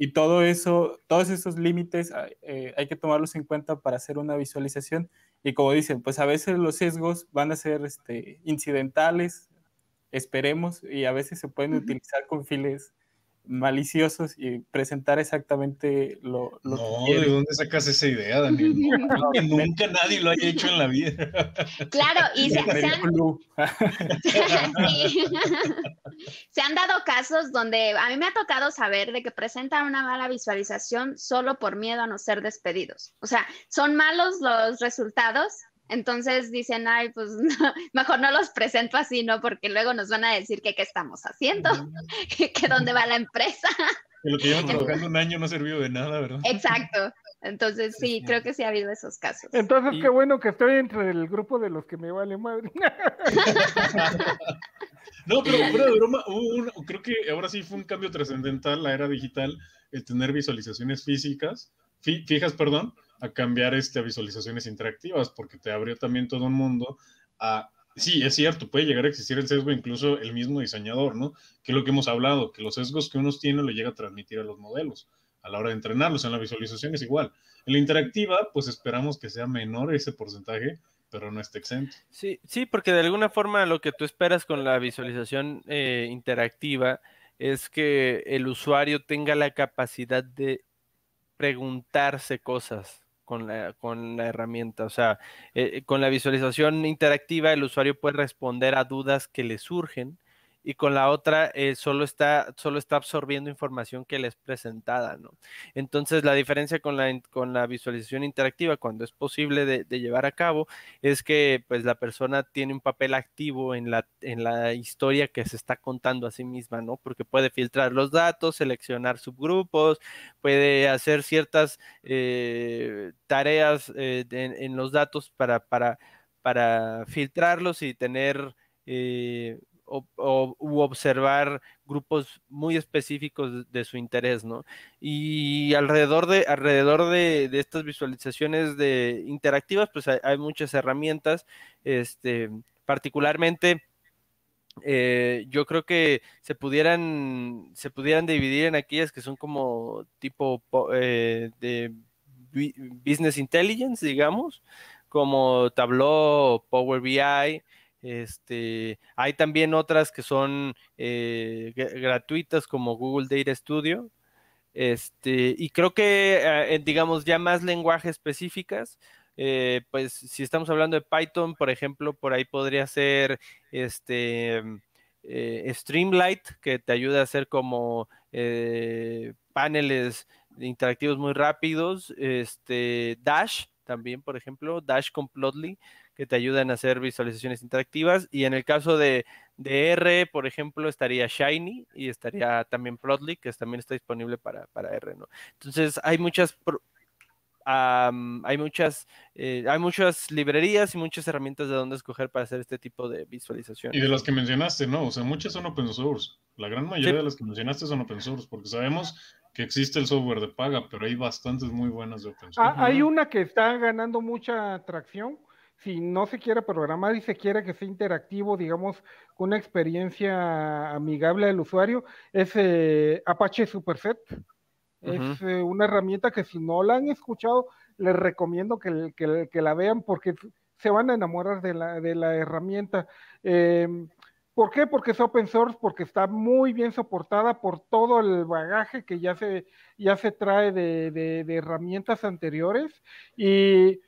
Y todo eso, todos esos límites ah, eh, hay que tomarlos en cuenta para hacer una visualización. Y como dicen, pues a veces los sesgos van a ser este, incidentales, esperemos, y a veces se pueden utilizar con fines maliciosos y presentar exactamente lo, no, ¿de dónde sacas esa idea, Daniel? nunca nadie lo haya hecho en la vida. Claro, y se, han, se han dado casos donde a mí me ha tocado saber de que presentan una mala visualización solo por miedo a no ser despedidos. O sea, son malos los resultados entonces dicen, ay, pues no, mejor no los presento así, ¿no? Porque luego nos van a decir que qué estamos haciendo, que, dónde va la empresa. lo que llevan trabajando un año no ha servido de nada, ¿verdad? Exacto. Entonces, sí, creo que sí ha habido esos casos. Entonces, qué bueno que estoy entre el grupo de los que me vale madre. no, pero broma, creo que ahora sí fue un cambio trascendental la era digital, el tener visualizaciones físicas, fijas, perdón, a cambiar este, a visualizaciones interactivas, porque te abrió también todo un mundo a... Sí, es cierto, puede llegar a existir el sesgo incluso el mismo diseñador, ¿no? Que es lo que hemos hablado, que los sesgos que uno tiene lo llega a transmitir a los modelos a la hora de entrenarlos. En la visualización es igual. En la interactiva, pues esperamos que sea menor ese porcentaje, pero no esté exento. Sí, sí, porque de alguna forma lo que tú esperas con la visualización eh, interactiva es que el usuario tenga la capacidad de preguntarse cosas con la, herramienta. O sea, eh, con la visualización interactiva el usuario puede responder a dudas que le surgen y con la otra eh, solo, está, solo está absorbiendo información que le es presentada, ¿no? Entonces, la diferencia con la, con la visualización interactiva, cuando es posible de, llevar a cabo, es que pues la persona tiene un papel activo en la, en la historia que se está contando a sí misma, ¿no? Porque puede filtrar los datos, seleccionar subgrupos, puede hacer ciertas eh, tareas eh, en, los datos para, para, para filtrarlos y tener o, observar grupos muy específicos de, su interés, ¿no? Y alrededor de, alrededor de, estas visualizaciones de interactivas, pues hay, muchas herramientas, este, particularmente... Eh, yo creo que se pudieran, se pudieran dividir en aquellas que son como tipo eh, de business intelligence, digamos, como Tableau, Power BI, este, hay también otras que son eh, gratuitas como Google Data Studio. Este, y creo que, ah, eh, digamos, ya más lenguajes específicas, eh, pues si estamos hablando de Python, por ejemplo, por ahí podría ser este, mm, Streamlight, que te ayuda a hacer como paneles interactivos muy rápidos. Este, Dash, también, por ejemplo, Dash con Plotly, que te ayudan a hacer visualizaciones interactivas. Y en el caso de, de R, por ejemplo, estaría Shiny y estaría también Plotly, que también está disponible para, R, ¿no? Entonces hay muchas hay muchas eh, hay muchas librerías y muchas herramientas de dónde escoger para hacer este tipo de visualización. Y de las que mencionaste, ¿no? O sea, muchas son open source. La gran mayoría de las que mencionaste son open source, porque sabemos que existe el software de paga, pero hay bastantes muy buenas de open ah, source. hay una que está ganando mucha atracción, si no se quiere programar y se quiere que sea interactivo, digamos, con una experiencia amigable al usuario, es eh, Apache Superset. Es eh, una herramienta que si no la han escuchado, les recomiendo que, que, la vean porque se van a enamorar de la, herramienta. Em, ¿Por qué? Porque es open source, porque está muy bien soportada por todo el bagaje que ya se, ya se trae de, de herramientas anteriores. Y,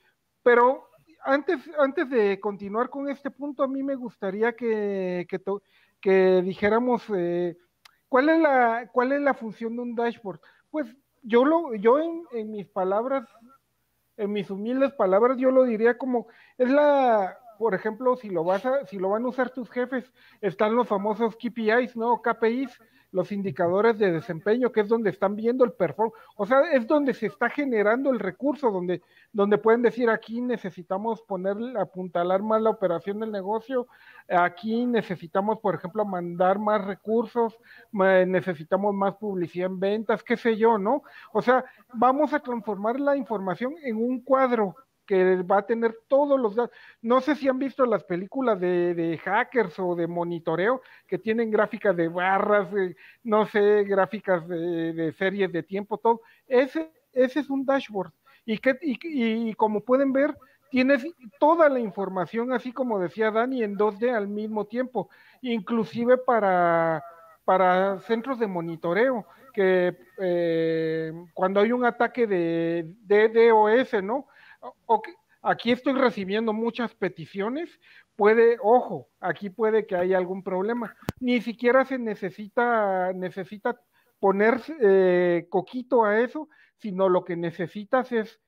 pero antes, antes de continuar con este punto, a mí me gustaría que, que, dijéramos eh, cuál, es la, cuál es la función de un dashboard. Pues yo, lo, yo en, en mis palabras, en mis humildes palabras, yo lo diría como, es la, por ejemplo, si lo vas a, si lo van a usar tus jefes, están los famosos KPIs, ¿no? KPIs, los indicadores de desempeño, que es donde están viendo el performance, o sea, es donde se está generando el recurso, donde, donde pueden decir aquí necesitamos poner, apuntalar más la operación del negocio, aquí necesitamos, por ejemplo, mandar más recursos, necesitamos más publicidad en ventas, qué sé yo, ¿no? O sea, vamos a transformar la información en un cuadro que va a tener todos los datos. No sé si han visto las películas de, hackers o de monitoreo que tienen gráficas de barras, eh, no sé, gráficas de, series de tiempo, todo. Ese, ese es un dashboard. Y, que, y, como pueden ver, tienes toda la información, así como decía Dani, en 2D al mismo tiempo, inclusive para, para centros de monitoreo, que eh, cuando hay un ataque de DDoS, ¿no? aquí estoy recibiendo muchas peticiones, puede, ojo, aquí puede que haya algún problema. Ni siquiera se necesita, necesita poner eh, coquito a eso, sino lo que necesitas es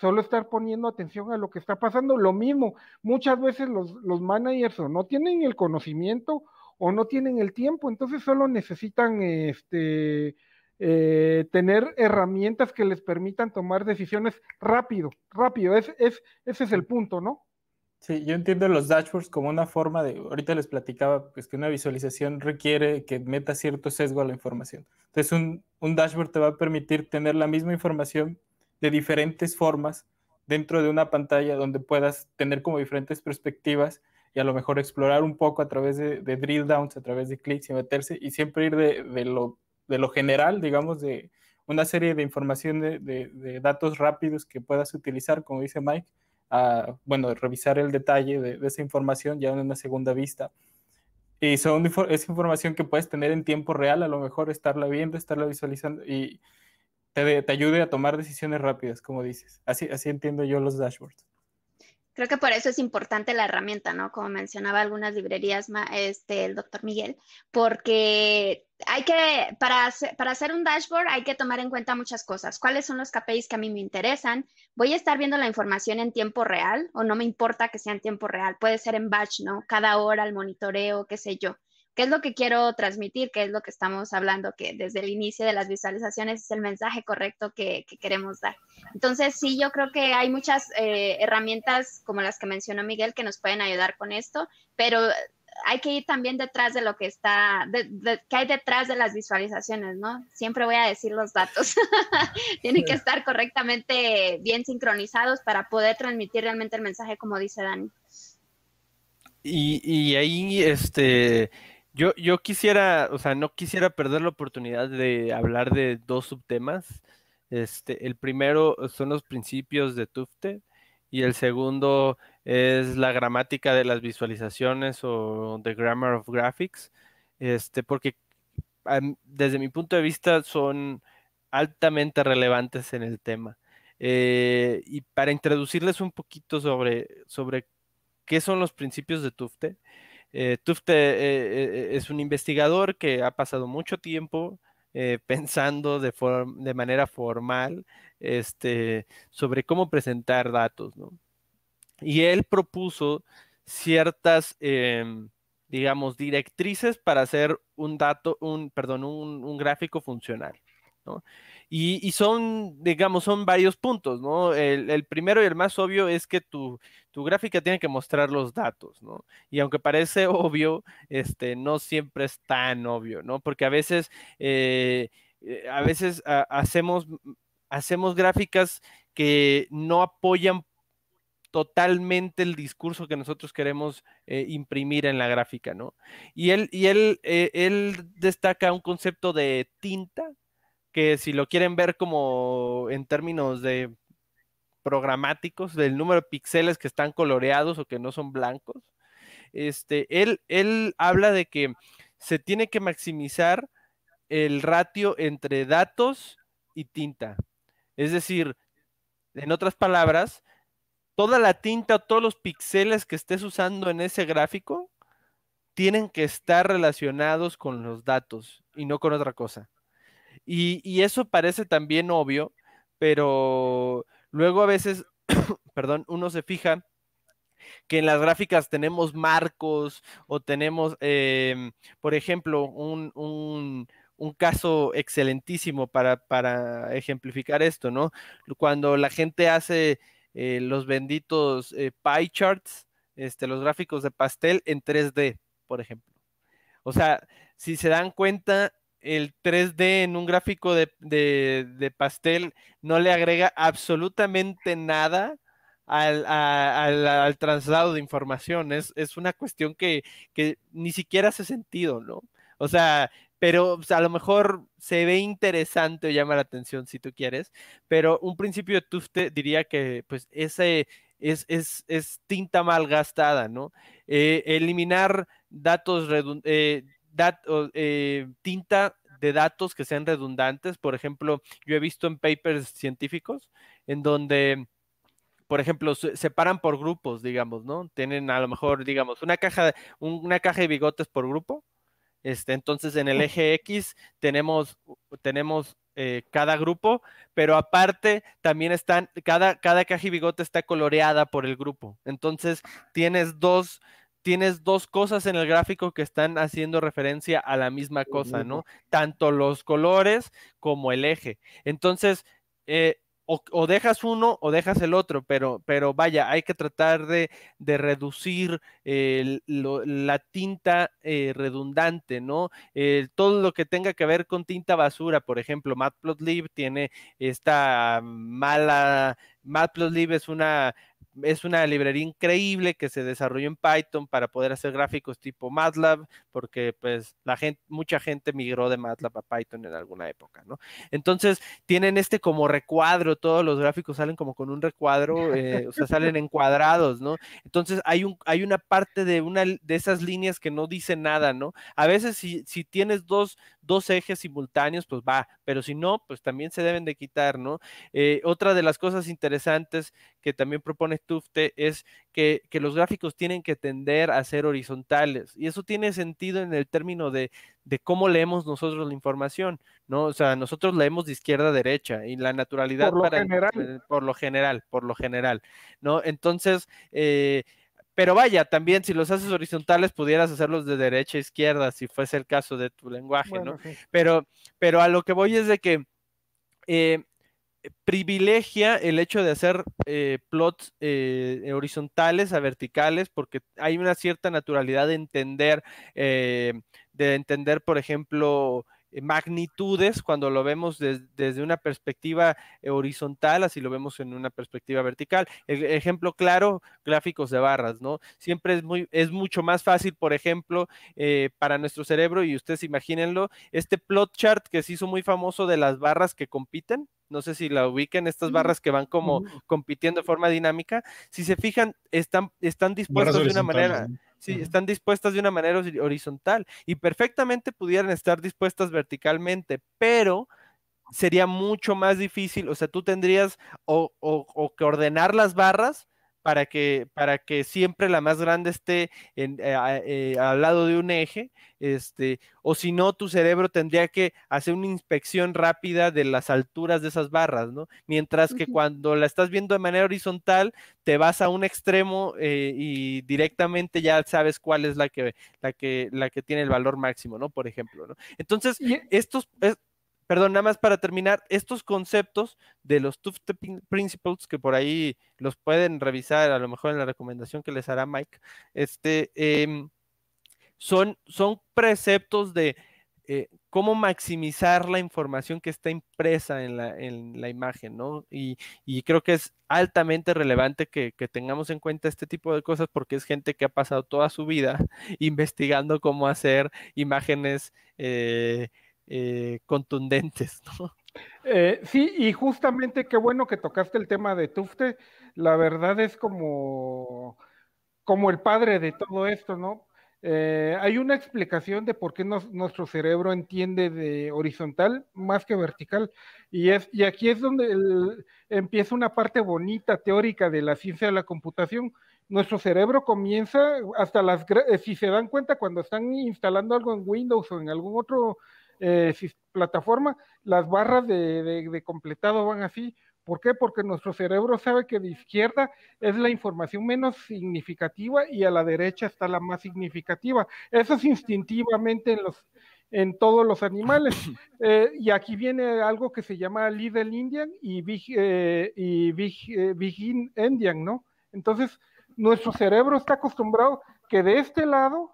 solo estar poniendo atención a lo que está pasando. Lo mismo, muchas veces los, los managers o no tienen el conocimiento o no tienen el tiempo, entonces solo necesitan este eh, tener herramientas que les permitan tomar decisiones rápido, rápido, es, ese es el punto, ¿no? Sí, yo entiendo los dashboards como una forma de, ahorita les platicaba, pues que una visualización requiere que meta cierto sesgo a la información. Entonces, un, dashboard te va a permitir tener la misma información de diferentes formas dentro de una pantalla donde puedas tener como diferentes perspectivas y a lo mejor explorar un poco a través de, drill downs, a través de clics y meterse y siempre ir de, de lo de lo general, digamos, de una serie de información de, datos rápidos que puedas utilizar, como dice Mike, a, bueno, revisar el detalle de, esa información ya en una segunda vista. Y son, es información que puedes tener en tiempo real, a lo mejor estarla viendo, estarla visualizando y te, te ayude a tomar decisiones rápidas, como dices. Así, así entiendo yo los dashboards creo que por eso es importante la herramienta, ¿no? Como mencionaba algunas librerías, este, el doctor Miguel, porque hay que, para hacer, para hacer un dashboard hay que tomar en cuenta muchas cosas. ¿Cuáles son los KPIs que a mí me interesan? ¿Voy a estar viendo la información en tiempo real o no me importa que sea en tiempo real? Puede ser en batch, ¿no? Cada hora, el monitoreo, qué sé yo. ¿Qué es lo que quiero transmitir? ¿Qué es lo que estamos hablando? Que desde el inicio de las visualizaciones es el mensaje correcto que, queremos dar. Entonces, sí, yo creo que hay muchas eh, herramientas como las que mencionó Miguel que nos pueden ayudar con esto, pero hay que ir también detrás de lo que está, que hay detrás de las visualizaciones, ¿no? Siempre voy a decir los datos. Tienen que estar correctamente bien sincronizados para poder transmitir realmente el mensaje como dice Dani. y ahí, este, yo, quisiera, o sea, no quisiera perder la oportunidad de hablar de dos subtemas. Este, el primero son los principios de Tufte y el segundo es la gramática de las visualizaciones o The Grammar of Graphics, este, porque desde mi punto de vista son altamente relevantes en el tema. Eh, y para introducirles un poquito sobre, sobre qué son los principios de Tufte, eh, Tufte eh, eh, es un investigador que ha pasado mucho tiempo eh, pensando de, de, manera formal este, sobre cómo presentar datos, Y él propuso ciertas, em, digamos, directrices para hacer un dato, un, perdón, un, gráfico funcional. Y, son, digamos, son varios puntos, ¿no? El, el, primero y el más obvio es que tu, tu gráfica tiene que mostrar los datos, ¿no? Y aunque parece obvio, este, no siempre es tan obvio, ¿no? Porque a veces, eh, eh, a veces ah, hacemos, mm, hacemos gráficas que no apoyan totalmente el discurso que nosotros queremos eh, imprimir en la gráfica, ¿no? Y él, y él, él destaca un concepto de tinta, que si lo quieren ver como en términos de programáticos del número de píxeles que están coloreados o que no son blancos. Este, él, él habla de que se tiene que maximizar el ratio entre datos y tinta. Es decir, en otras palabras, toda la tinta, todos los píxeles que estés usando en ese gráfico tienen que estar relacionados con los datos y no con otra cosa. y eso parece también obvio, pero Luego a veces, perdón, uno se fija que en las gráficas tenemos marcos o tenemos, em, por ejemplo, un, caso excelentísimo para, ejemplificar esto, ¿no? Cuando la gente hace eh, los benditos eh, pie charts, este, los gráficos de pastel en 3D, por ejemplo. O sea, si se dan cuenta, el 3D en un gráfico de, pastel no le agrega absolutamente nada al, al, traslado de información. Es, una cuestión que, ni siquiera hace sentido, ¿no? O sea, pero pues, a lo mejor se ve interesante o llama la atención si tú quieres, pero un principio de Tufte diría que pues ese, es, es, tinta mal gastada, ¿no? Eh, eliminar datos, redundantes. Eh, eh, tinta de datos que sean redundantes. Por ejemplo, yo he visto en papers científicos en donde, por ejemplo, separan por grupos, digamos, ¿no? Tienen a lo mejor, digamos, una caja, una caja de bigotes por grupo. Este, entonces, en el eje X tenemos, tenemos eh, cada grupo, pero aparte también están, cada, cada caja y bigote está coloreada por el grupo. Entonces, tienes dos, tienes dos cosas en el gráfico que están haciendo referencia a la misma cosa, ¿no? Tanto los colores como el eje. Entonces, eh, o, dejas uno o dejas el otro, pero, pero vaya, hay que tratar de, reducir eh, la tinta eh, redundante, ¿no? todo lo que tenga que ver con tinta basura, por ejemplo, Matplotlib tiene esta mala, Matplotlib es una es una librería increíble que se desarrolló en Python para poder hacer gráficos tipo MATLAB, porque pues la gente, mucha gente migró de MATLAB a Python en alguna época, ¿no? Entonces tienen este como recuadro, todos los gráficos salen como con un recuadro, eh, o sea, salen encuadrados, ¿no? Entonces hay, un, hay una parte de una de esas líneas que no dice nada, ¿no? A veces si, si tienes dos dos ejes simultáneos, pues va, pero si no, pues también se deben de quitar, ¿no? Eh, otra de las cosas interesantes que también propone Tufte es que, los gráficos tienen que tender a ser horizontales. Y eso tiene sentido en el término de, cómo leemos nosotros la información, ¿no? O sea, nosotros leemos de izquierda a derecha y la naturalidad por lo General. Eh, por lo general, por lo general, ¿no? Entonces, eh, pero vaya, también si los haces horizontales pudieras hacerlos de derecha a izquierda, si fuese el caso de tu lenguaje, ¿no? Pero, pero a lo que voy es de que eh, privilegia el hecho de hacer eh, plots eh, horizontales a verticales porque hay una cierta naturalidad de entender, de entender, por ejemplo, eh, magnitudes cuando lo vemos desde una perspectiva eh, horizontal, así lo vemos en una perspectiva vertical. El ejemplo claro, gráficos de barras, ¿no? Siempre es, muy, es mucho más fácil, por ejemplo, eh, para nuestro cerebro, y ustedes imagínenlo, este plot chart que se hizo muy famoso de las barras que compiten, no sé si la ubiquen, estas barras que van como compitiendo de forma dinámica, si se fijan, están, están dispuestas de una manera... Sí, están dispuestas de una manera horizontal y perfectamente pudieran estar dispuestas verticalmente, pero sería mucho más difícil, o sea, tú tendrías o que ordenar las barras para que, para que siempre la más grande esté en, eh, eh, al lado de un eje, este, o si no, tu cerebro tendría que hacer una inspección rápida de las alturas de esas barras, ¿no? Mientras que cuando la estás viendo de manera horizontal, te vas a un extremo eh, y directamente ya sabes cuál es la que, la que, la que tiene el valor máximo, ¿no? Por ejemplo, ¿no? Entonces, e estos, perdón, nada más para terminar, estos conceptos de los Tufte Principles, que por ahí los pueden revisar a lo mejor en la recomendación que les hará Mike, este, em, son, son preceptos de eh, cómo maximizar la información que está impresa en la, en la imagen, ¿no? Y, creo que es altamente relevante que, que, tengamos en cuenta este tipo de cosas porque es gente que ha pasado toda su vida investigando cómo hacer imágenes. Eh, eh, contundentes, ¿no? Eh, sí, y justamente qué bueno que tocaste el tema de Tufte. La verdad es como, como el padre de todo esto, ¿no? Eh, hay una explicación de por qué nuestro cerebro entiende de horizontal más que vertical. Y, es, y aquí es donde empieza una parte bonita teórica de la ciencia de la computación. Nuestro cerebro comienza hasta las... Si se dan cuenta, cuando están instalando algo en Windows o en algún otro eh, plataforma, las barras de, completado van así. ¿Por qué? Porque nuestro cerebro sabe que de izquierda es la información menos significativa y a la derecha está la más significativa. Eso es instintivamente en los en todos los animales. Eh, y aquí viene algo que se llama Little Indian y Big, eh, Indian, ¿no? Entonces, nuestro cerebro está acostumbrado que de este lado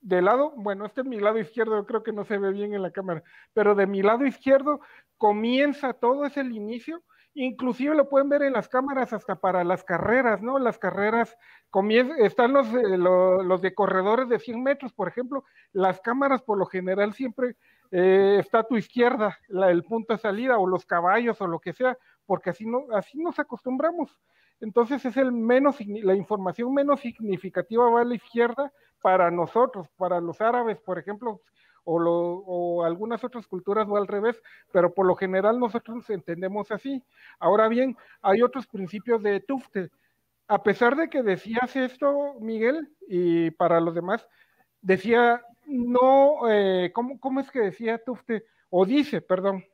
de lado, bueno, este es mi lado izquierdo, creo que no se ve bien en la cámara, pero de mi lado izquierdo comienza todo, es el inicio, inclusive lo pueden ver en las cámaras hasta para las carreras, ¿no? Las carreras, están los, eh, los, de corredores de 100 metros, por ejemplo, las cámaras por lo general siempre eh, está a tu izquierda, el punto de salida o los caballos o lo que sea, porque así, no, así nos acostumbramos. Entonces es el menos, la información menos significativa va a la izquierda para nosotros, para los árabes, por ejemplo, o, o, algunas otras culturas o al revés, pero por lo general nosotros entendemos así. Ahora bien, hay otros principios de Tufte. A pesar de que decías esto, Miguel, y para los demás, decía, no, eh, ¿cómo, es que decía Tufte? O dice, perdón,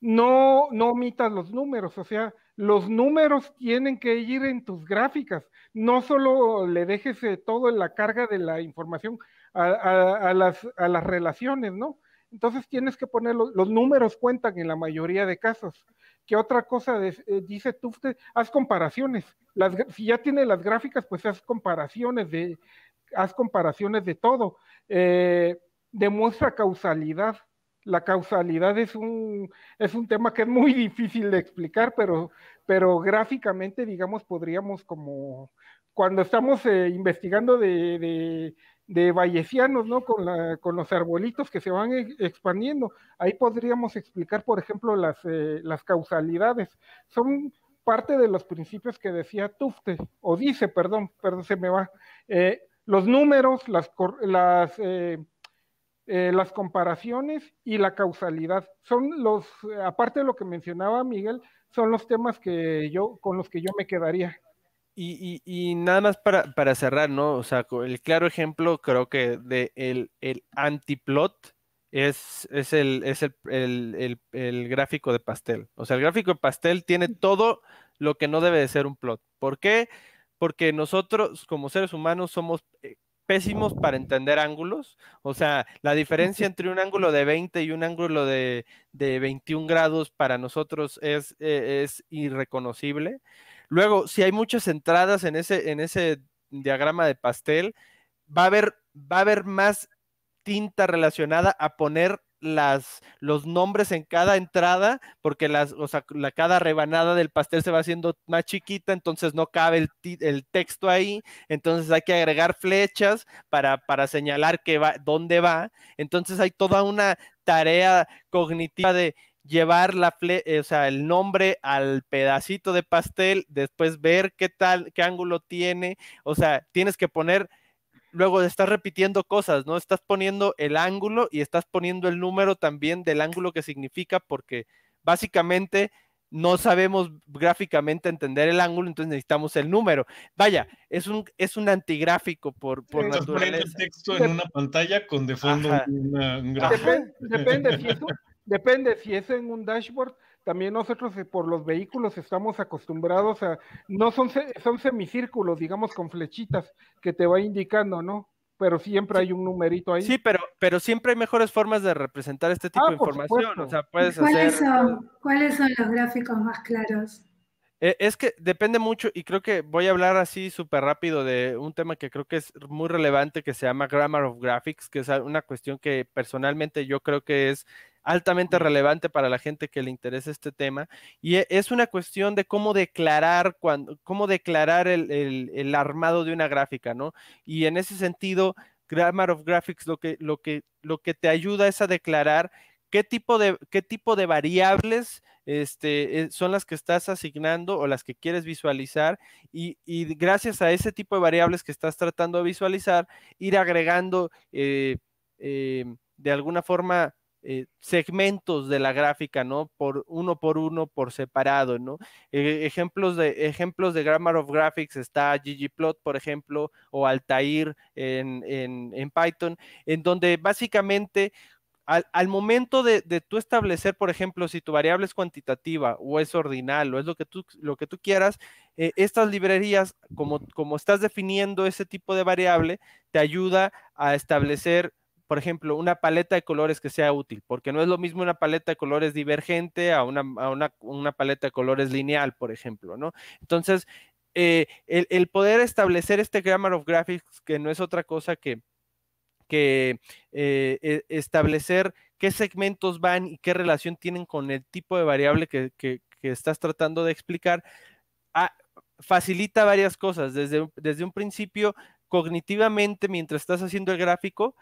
no, no omitas los números, o sea, los números tienen que ir en tus gráficas. No solo le dejes eh, todo en la carga de la información a, las, relaciones, ¿no? Entonces tienes que poner los, números cuentan en la mayoría de casos. ¿Qué otra cosa eh, dice tú? Haz comparaciones. si ya tiene las gráficas, pues haz comparaciones de, comparaciones de todo. Eh, demuestra causalidad la causalidad es un, es un tema que es muy difícil de explicar, pero, pero gráficamente, digamos, podríamos como cuando estamos eh, investigando de, de, vallecianos, ¿no? Con, la, con los arbolitos que se van e, expandiendo, ahí podríamos explicar, por ejemplo, las, eh, las causalidades. Son parte de los principios que decía Tufte, o dice, perdón, perdón, se me va. Eh, los números, las, las eh, eh, las comparaciones y la causalidad. Son los, eh, aparte de lo que mencionaba Miguel, son los temas que yo, con los que yo me quedaría. Y, nada más para, para, cerrar, ¿no? O sea, el claro ejemplo creo que de el, el antiplot es, es, el, es el, el, el, gráfico de pastel. O sea, el gráfico de pastel tiene todo lo que no debe de ser un plot. ¿Por qué? Porque nosotros como seres humanos somos eh, pésimos para entender ángulos. O sea, la diferencia entre un ángulo de 20 y un ángulo de, 21 grados para nosotros es, eh, es irreconocible. Luego, si hay muchas entradas en ese, en ese diagrama de pastel, va a haber, va a haber más tinta relacionada a poner las, los nombres en cada entrada, porque las, o la, cada rebanada del pastel se va haciendo más chiquita, entonces no cabe el, texto ahí, entonces hay que agregar flechas para, para señalar que va, dónde va, entonces hay toda una tarea cognitiva de llevar la eh, o sea, el nombre al pedacito de pastel, después ver qué tal, qué ángulo tiene, o sea, tienes que poner luego estás repitiendo cosas, ¿no? Estás poniendo el ángulo y estás poniendo el número también del ángulo que significa, porque básicamente no sabemos gráficamente entender el ángulo, entonces necesitamos el número. Vaya, es un, es un antigráfico por, por naturaleza. texto en una pantalla con de fondo un gráfico. Depende, depende si es en un dashboard también nosotros eh, por los vehículos estamos acostumbrados a, no son, son semicírculos, digamos, con flechitas que te va indicando, ¿no? Pero siempre hay un numerito ahí. Sí, pero, pero siempre hay mejores formas de representar este tipo ah, de información. O sea, puedes ¿Cuáles, son, ¿Cuáles son los gráficos más claros? E, es que depende mucho, y creo que voy a hablar así súper rápido de un tema que creo que es muy relevante, que se llama Grammar of Graphics, que es una cuestión que personalmente yo creo que es altamente relevante para la gente que le interesa este tema. Y e, es una cuestión de cómo declarar, cuando, cómo declarar el, armado de una gráfica, ¿no? Y en ese sentido, Grammar of Graphics lo que, lo que, lo que te ayuda es a declarar qué tipo de, qué tipo de variables este, eh, son las que estás asignando o las que quieres visualizar y, gracias a ese tipo de variables que estás tratando de visualizar, ir agregando eh, em, de alguna forma eh, segmentos de la gráfica, ¿no? Por uno por uno, por separado, ¿no? E, ejemplos, de, ejemplos de Grammar of Graphics está ggplot, por ejemplo, o Altair en, en, Python, en donde básicamente al, momento de, de, tú establecer, por ejemplo, si tu variable es cuantitativa o es ordinal o es lo que tú, lo que tú quieras, eh, estas librerías, como, como estás definiendo ese tipo de variable, te ayuda a establecer por ejemplo, una paleta de colores que sea útil, porque no es lo mismo una paleta de colores divergente a una, paleta de colores lineal, por ejemplo, ¿no? Entonces, eh, el, poder establecer este Grammar of Graphics, que no es otra cosa que, eh, e, establecer qué segmentos van y qué relación tienen con el tipo de variable que, estás tratando de explicar, ah, facilita varias cosas. desde un principio, cognitivamente, mientras estás haciendo el gráfico,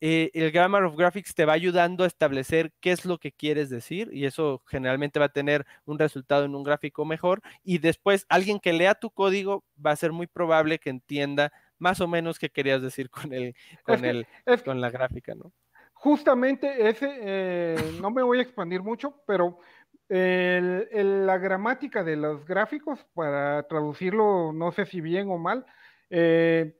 eh, el Grammar of Graphics te va ayudando a establecer qué es lo que quieres decir y eso generalmente va a tener un resultado en un gráfico mejor y después alguien que lea tu código va a ser muy probable que entienda más o menos qué querías decir con el con el con la gráfica, ¿no? Justamente ese eh, no me voy a expandir mucho, pero la gramática de los gráficos para traducirlo no sé si bien o mal eh,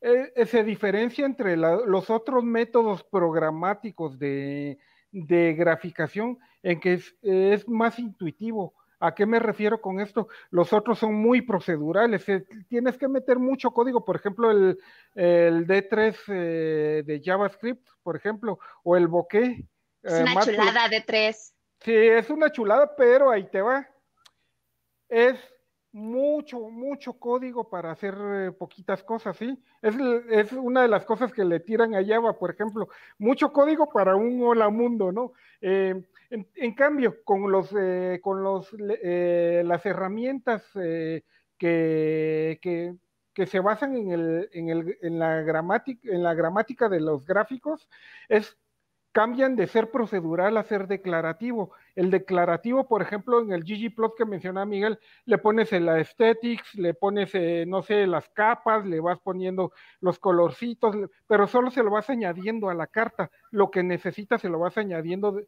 eh, eh, se diferencia entre los otros métodos programáticos de, de graficación en que es, más intuitivo. ¿A qué me refiero con esto? Los otros son muy procedurales. Eh, tienes que meter mucho código, por ejemplo, el, el D3 de JavaScript, por ejemplo, o el bokeh. Es una chulada de tres. Sí, es una chulada, pero ahí te va. Es mucho, mucho código para hacer eh, poquitas cosas, ¿sí? Es, una de las cosas que le tiran a Java, por ejemplo, mucho código para un hola mundo, ¿no? Eh, en, cambio, con, los, eh, con los, las herramientas que, que, que, se basan en, el, en, el, en, la gramática, en la gramática de los gráficos, es cambian de ser procedural a ser declarativo. El declarativo, por ejemplo, en el ggplot que mencionaba Miguel, le pones la aesthetics, le pones, eh, no sé, las capas, le vas poniendo los colorcitos, pero solo se lo vas añadiendo a la carta. Lo que necesitas se lo vas añadiendo.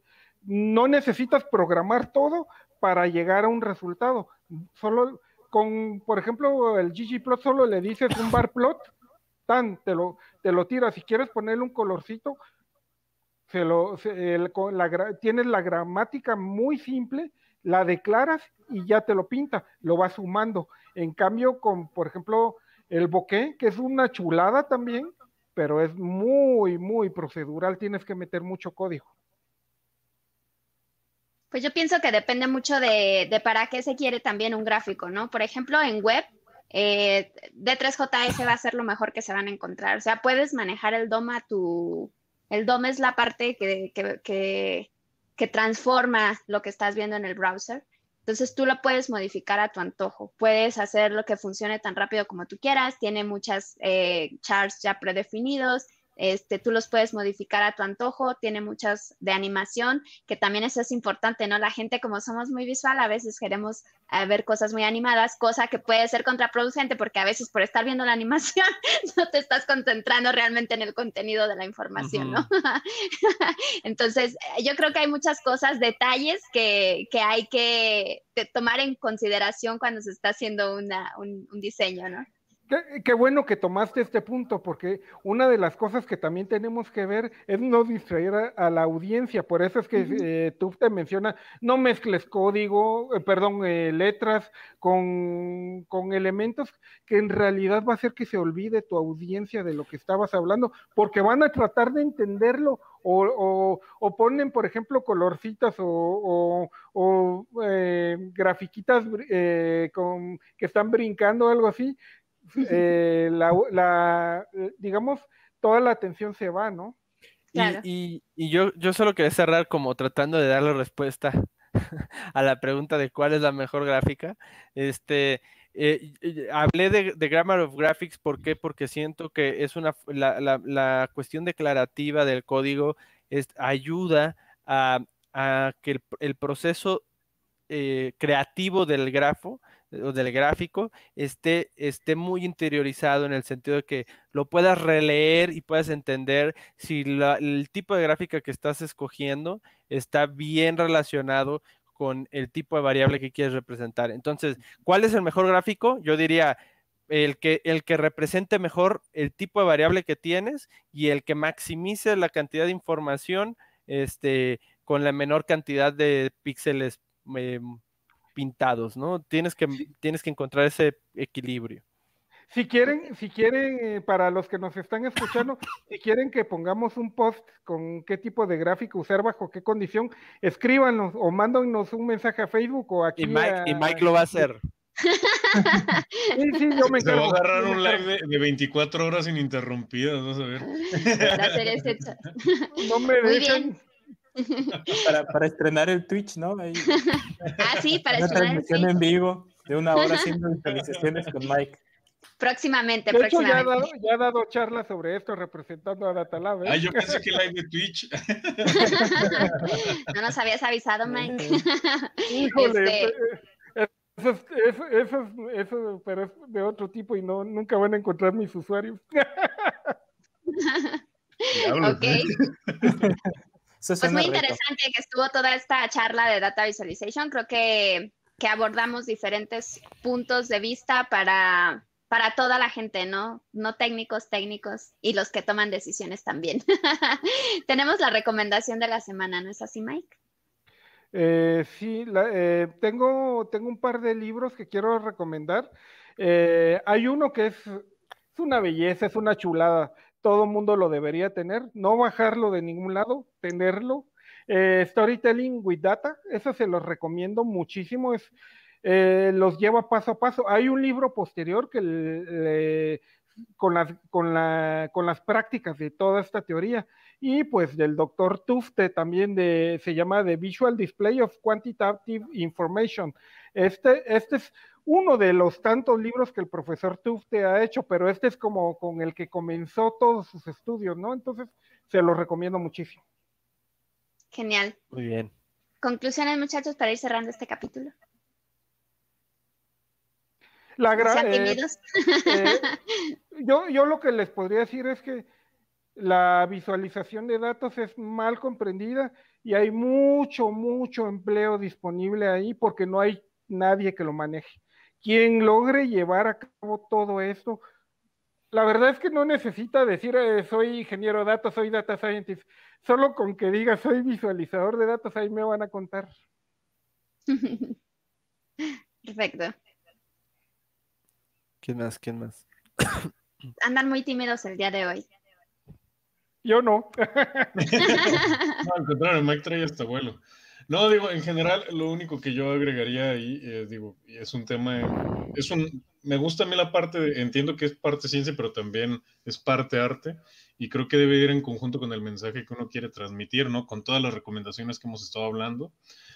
No necesitas programar todo para llegar a un resultado. Solo con, por ejemplo, el ggplot solo le dices un bar plot, tan, te lo, te lo tiras. Si quieres ponerle un colorcito, tienes la gramática muy simple, la declaras y ya te lo pinta, lo vas sumando. En cambio, con, por ejemplo, el bokeh, que es una chulada también, pero es muy, muy procedural, tienes que meter mucho código. Pues yo pienso que depende mucho de, de para qué se quiere también un gráfico, ¿no? Por ejemplo, en web, eh, D3JS va a ser lo mejor que se van a encontrar. O sea, puedes manejar el DOM a tu, el DOM es la parte que, que, que, transforma lo que estás viendo en el browser. Entonces tú lo puedes modificar a tu antojo. Puedes hacer lo que funcione tan rápido como tú quieras. Tiene muchas eh, charts ya predefinidos. Este, tú los puedes modificar a tu antojo, tiene muchas de animación, que también eso es importante, ¿no? La gente como somos muy visual, a veces queremos eh, ver cosas muy animadas, cosa que puede ser contraproducente porque a veces por estar viendo la animación no te estás concentrando realmente en el contenido de la información, ¿no? Entonces, eh, yo creo que hay muchas cosas, detalles que, hay que tomar en consideración cuando se está haciendo un, un diseño, ¿no? Qué, bueno que tomaste este punto, porque una de las cosas que también tenemos que ver es no distraer a, la audiencia. Por eso es que eh, tú te mencionas, no mezcles código, eh, perdón, eh, letras con, elementos que en realidad va a hacer que se olvide tu audiencia de lo que estabas hablando, porque van a tratar de entenderlo. O, ponen, por ejemplo, colorcitas o, o grafiquitas que están brincando algo así, eh, la, eh, digamos, toda la atención se va, ¿no? Y, yo, yo solo quería cerrar como tratando de darle respuesta a la pregunta de cuál es la mejor gráfica. Este, eh, hablé de, Grammar of Graphics, ¿por qué? Porque siento que es una, la, la, cuestión declarativa del código es, ayuda a, que el, proceso creativo del grafo o del gráfico esté, esté muy interiorizado en el sentido de que lo puedas releer y puedas entender si el tipo de gráfica que estás escogiendo está bien relacionado con el tipo de variable que quieres representar. Entonces, ¿cuál es el mejor gráfico? Yo diría el que, el que represente mejor el tipo de variable que tienes y el que maximice la cantidad de información este, con la menor cantidad de píxeles. Em, pintados, ¿no? Tienes que, tienes que encontrar ese equilibrio. Si quieren, si quieren, eh, para los que nos están escuchando, si quieren que pongamos un post con qué tipo de gráfico usar bajo qué condición, escríbanos o mándanos un mensaje a Facebook o aquí. Y Mike, y Mike lo va a hacer. Sí, sí, yo me Se a agarrar un live de, 24 horas ininterrumpidas, vamos a ver. No me dejen para, para, estrenar el Twitch, ¿no? Ah, sí, para Una estrenar transmisión en vivo de una hora haciendo visualizaciones con Mike. Próximamente, Ya ha, dado, ya dado charlas sobre esto representando a Datalab. ¿eh? Ah, yo pensé que live de Twitch. no nos habías avisado, Mike. Híjole, este... Eso, es eso, pero es de otro tipo y no, nunca van a encontrar mis usuarios. ok. ¿eh? pues muy interesante que estuvo toda esta charla de Data Visualization. Creo que, abordamos diferentes puntos de vista para, para toda la gente, ¿no? No técnicos, técnicos y los que toman decisiones también. Tenemos la recomendación de la semana, ¿no es así, Mike? Eh, sí, eh, tengo, tengo un par de libros que quiero recomendar. Eh, hay uno que es, es una belleza, es una chulada todo mundo lo debería tener, no bajarlo de ningún lado, tenerlo. Eh, storytelling with data, eso se los recomiendo muchísimo, eh, los lleva paso a paso. Hay un libro posterior que con, las, prácticas de toda esta teoría y pues del doctor Tufte también se llama The Visual Display of Quantitative Information. Este, este es uno de los tantos libros que el profesor Tufte ha hecho, pero este es como con el que comenzó todos sus estudios, ¿no? Entonces, se los recomiendo muchísimo. Genial. Muy bien. Conclusiones, muchachos, para ir cerrando este capítulo. La eh, eh, yo, yo lo que les podría decir es que la visualización de datos es mal comprendida y hay mucho, mucho empleo disponible ahí porque no hay nadie que lo maneje quien logre llevar a cabo todo esto, la verdad es que no necesita decir eh, soy ingeniero de datos, soy data scientist. Solo con que diga soy visualizador de datos, ahí me van a contar. Perfecto. ¿Quién más? ¿Quién más? Andan muy tímidos el día de hoy. Yo no. no al contrario, Mike trae este abuelo. No, digo, en general, lo único que yo agregaría ahí, eh, digo, es un tema, es un, me gusta a mí la parte, entiendo que es parte ciencia, pero también es parte arte, y creo que debe ir en conjunto con el mensaje que uno quiere transmitir, ¿no? Con todas las recomendaciones que hemos estado hablando.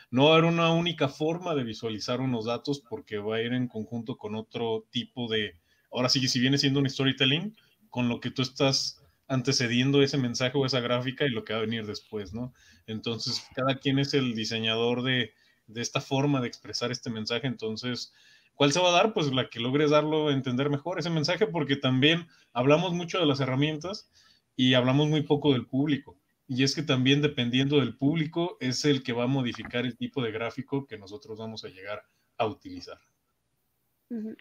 No haber una única forma de visualizar unos datos porque va a ir en conjunto con otro tipo de, ahora sí que si viene siendo un storytelling, con lo que tú estás antecediendo ese mensaje o esa gráfica y lo que va a venir después, ¿no? Entonces, cada quien es el diseñador de, esta forma de expresar este mensaje, entonces... ¿Cuál se va a dar? Pues la que logres darlo, a entender mejor ese mensaje, porque también hablamos mucho de las herramientas y hablamos muy poco del público. Y es que también dependiendo del público es el que va a modificar el tipo de gráfico que nosotros vamos a llegar a utilizar.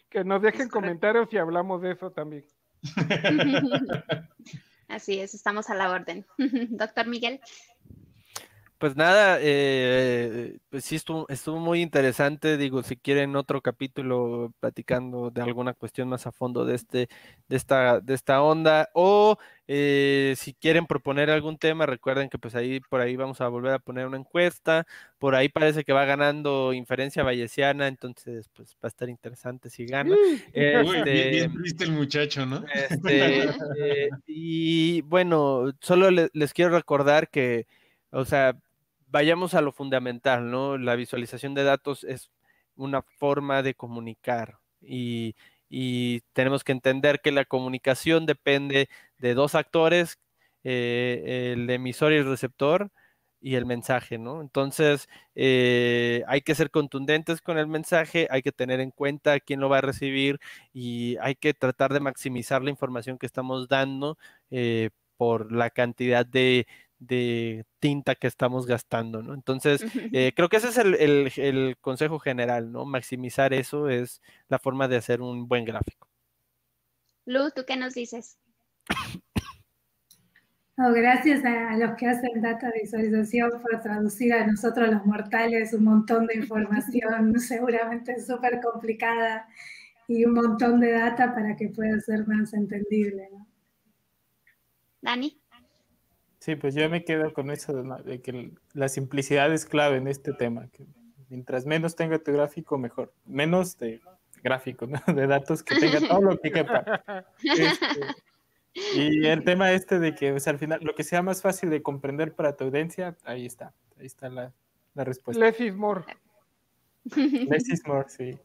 Que nos dejen comentarios y hablamos de eso también. Así es, estamos a la orden. Doctor Miguel, pues nada, eh, eh, pues sí estuvo, estuvo, muy interesante. Digo, si quieren otro capítulo platicando de alguna cuestión más a fondo de este, de esta, de esta onda, o eh, si quieren proponer algún tema, recuerden que pues ahí por ahí vamos a volver a poner una encuesta. Por ahí parece que va ganando inferencia vallesiana, entonces pues va a estar interesante si gana. bien, este, triste el muchacho, ¿no? Este, y bueno, solo les quiero recordar que, o sea, vayamos a lo fundamental, ¿no? La visualización de datos es una forma de comunicar y, tenemos que entender que la comunicación depende de dos actores, eh, el emisor y el receptor y el mensaje, ¿no? Entonces, eh, hay que ser contundentes con el mensaje, hay que tener en cuenta quién lo va a recibir y hay que tratar de maximizar la información que estamos dando eh, por la cantidad de, de tinta que estamos gastando, ¿no? Entonces, eh, creo que ese es el, consejo general, ¿no? Maximizar eso es la forma de hacer un buen gráfico. Luz, ¿tú qué nos dices? gracias a los que hacen data visualización por traducir a nosotros los mortales un montón de información seguramente súper complicada y un montón de data para que pueda ser más entendible. ¿no? Dani. Sí, pues yo me quedo con eso de, que la simplicidad es clave en este tema. Que mientras menos tenga tu gráfico, mejor. Menos de gráfico, ¿no? de datos que tenga todo lo que quepa. Este, y el tema este de que al final lo que sea más fácil de comprender para tu audiencia, ahí está, ahí está la, la respuesta. Less is more. Less is more, sí.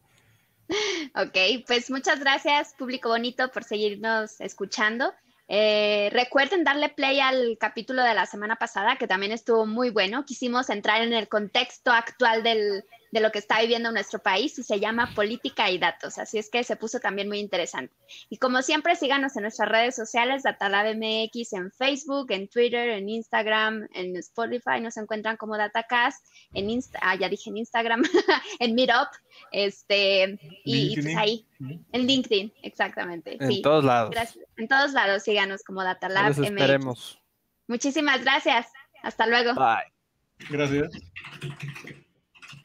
Ok, pues muchas gracias, público bonito, por seguirnos escuchando. Eh, recuerden darle play al capítulo de la semana pasada, que también estuvo muy bueno. Quisimos entrar en el contexto actual del, de lo que está viviendo nuestro país y se llama Política y Datos. Así es que se puso también muy interesante. Y como siempre, síganos en nuestras redes sociales, Datalab MX en Facebook, en Twitter, en Instagram, en Spotify, nos encuentran como Datacast, en Insta, ah, ya dije en Instagram, en Meetup, este, y, pues ahí, en LinkedIn, exactamente. En todos lados. En todos lados, síganos como Datalab MX. Esperemos. Muchísimas gracias. Hasta luego. Bye. Gracias.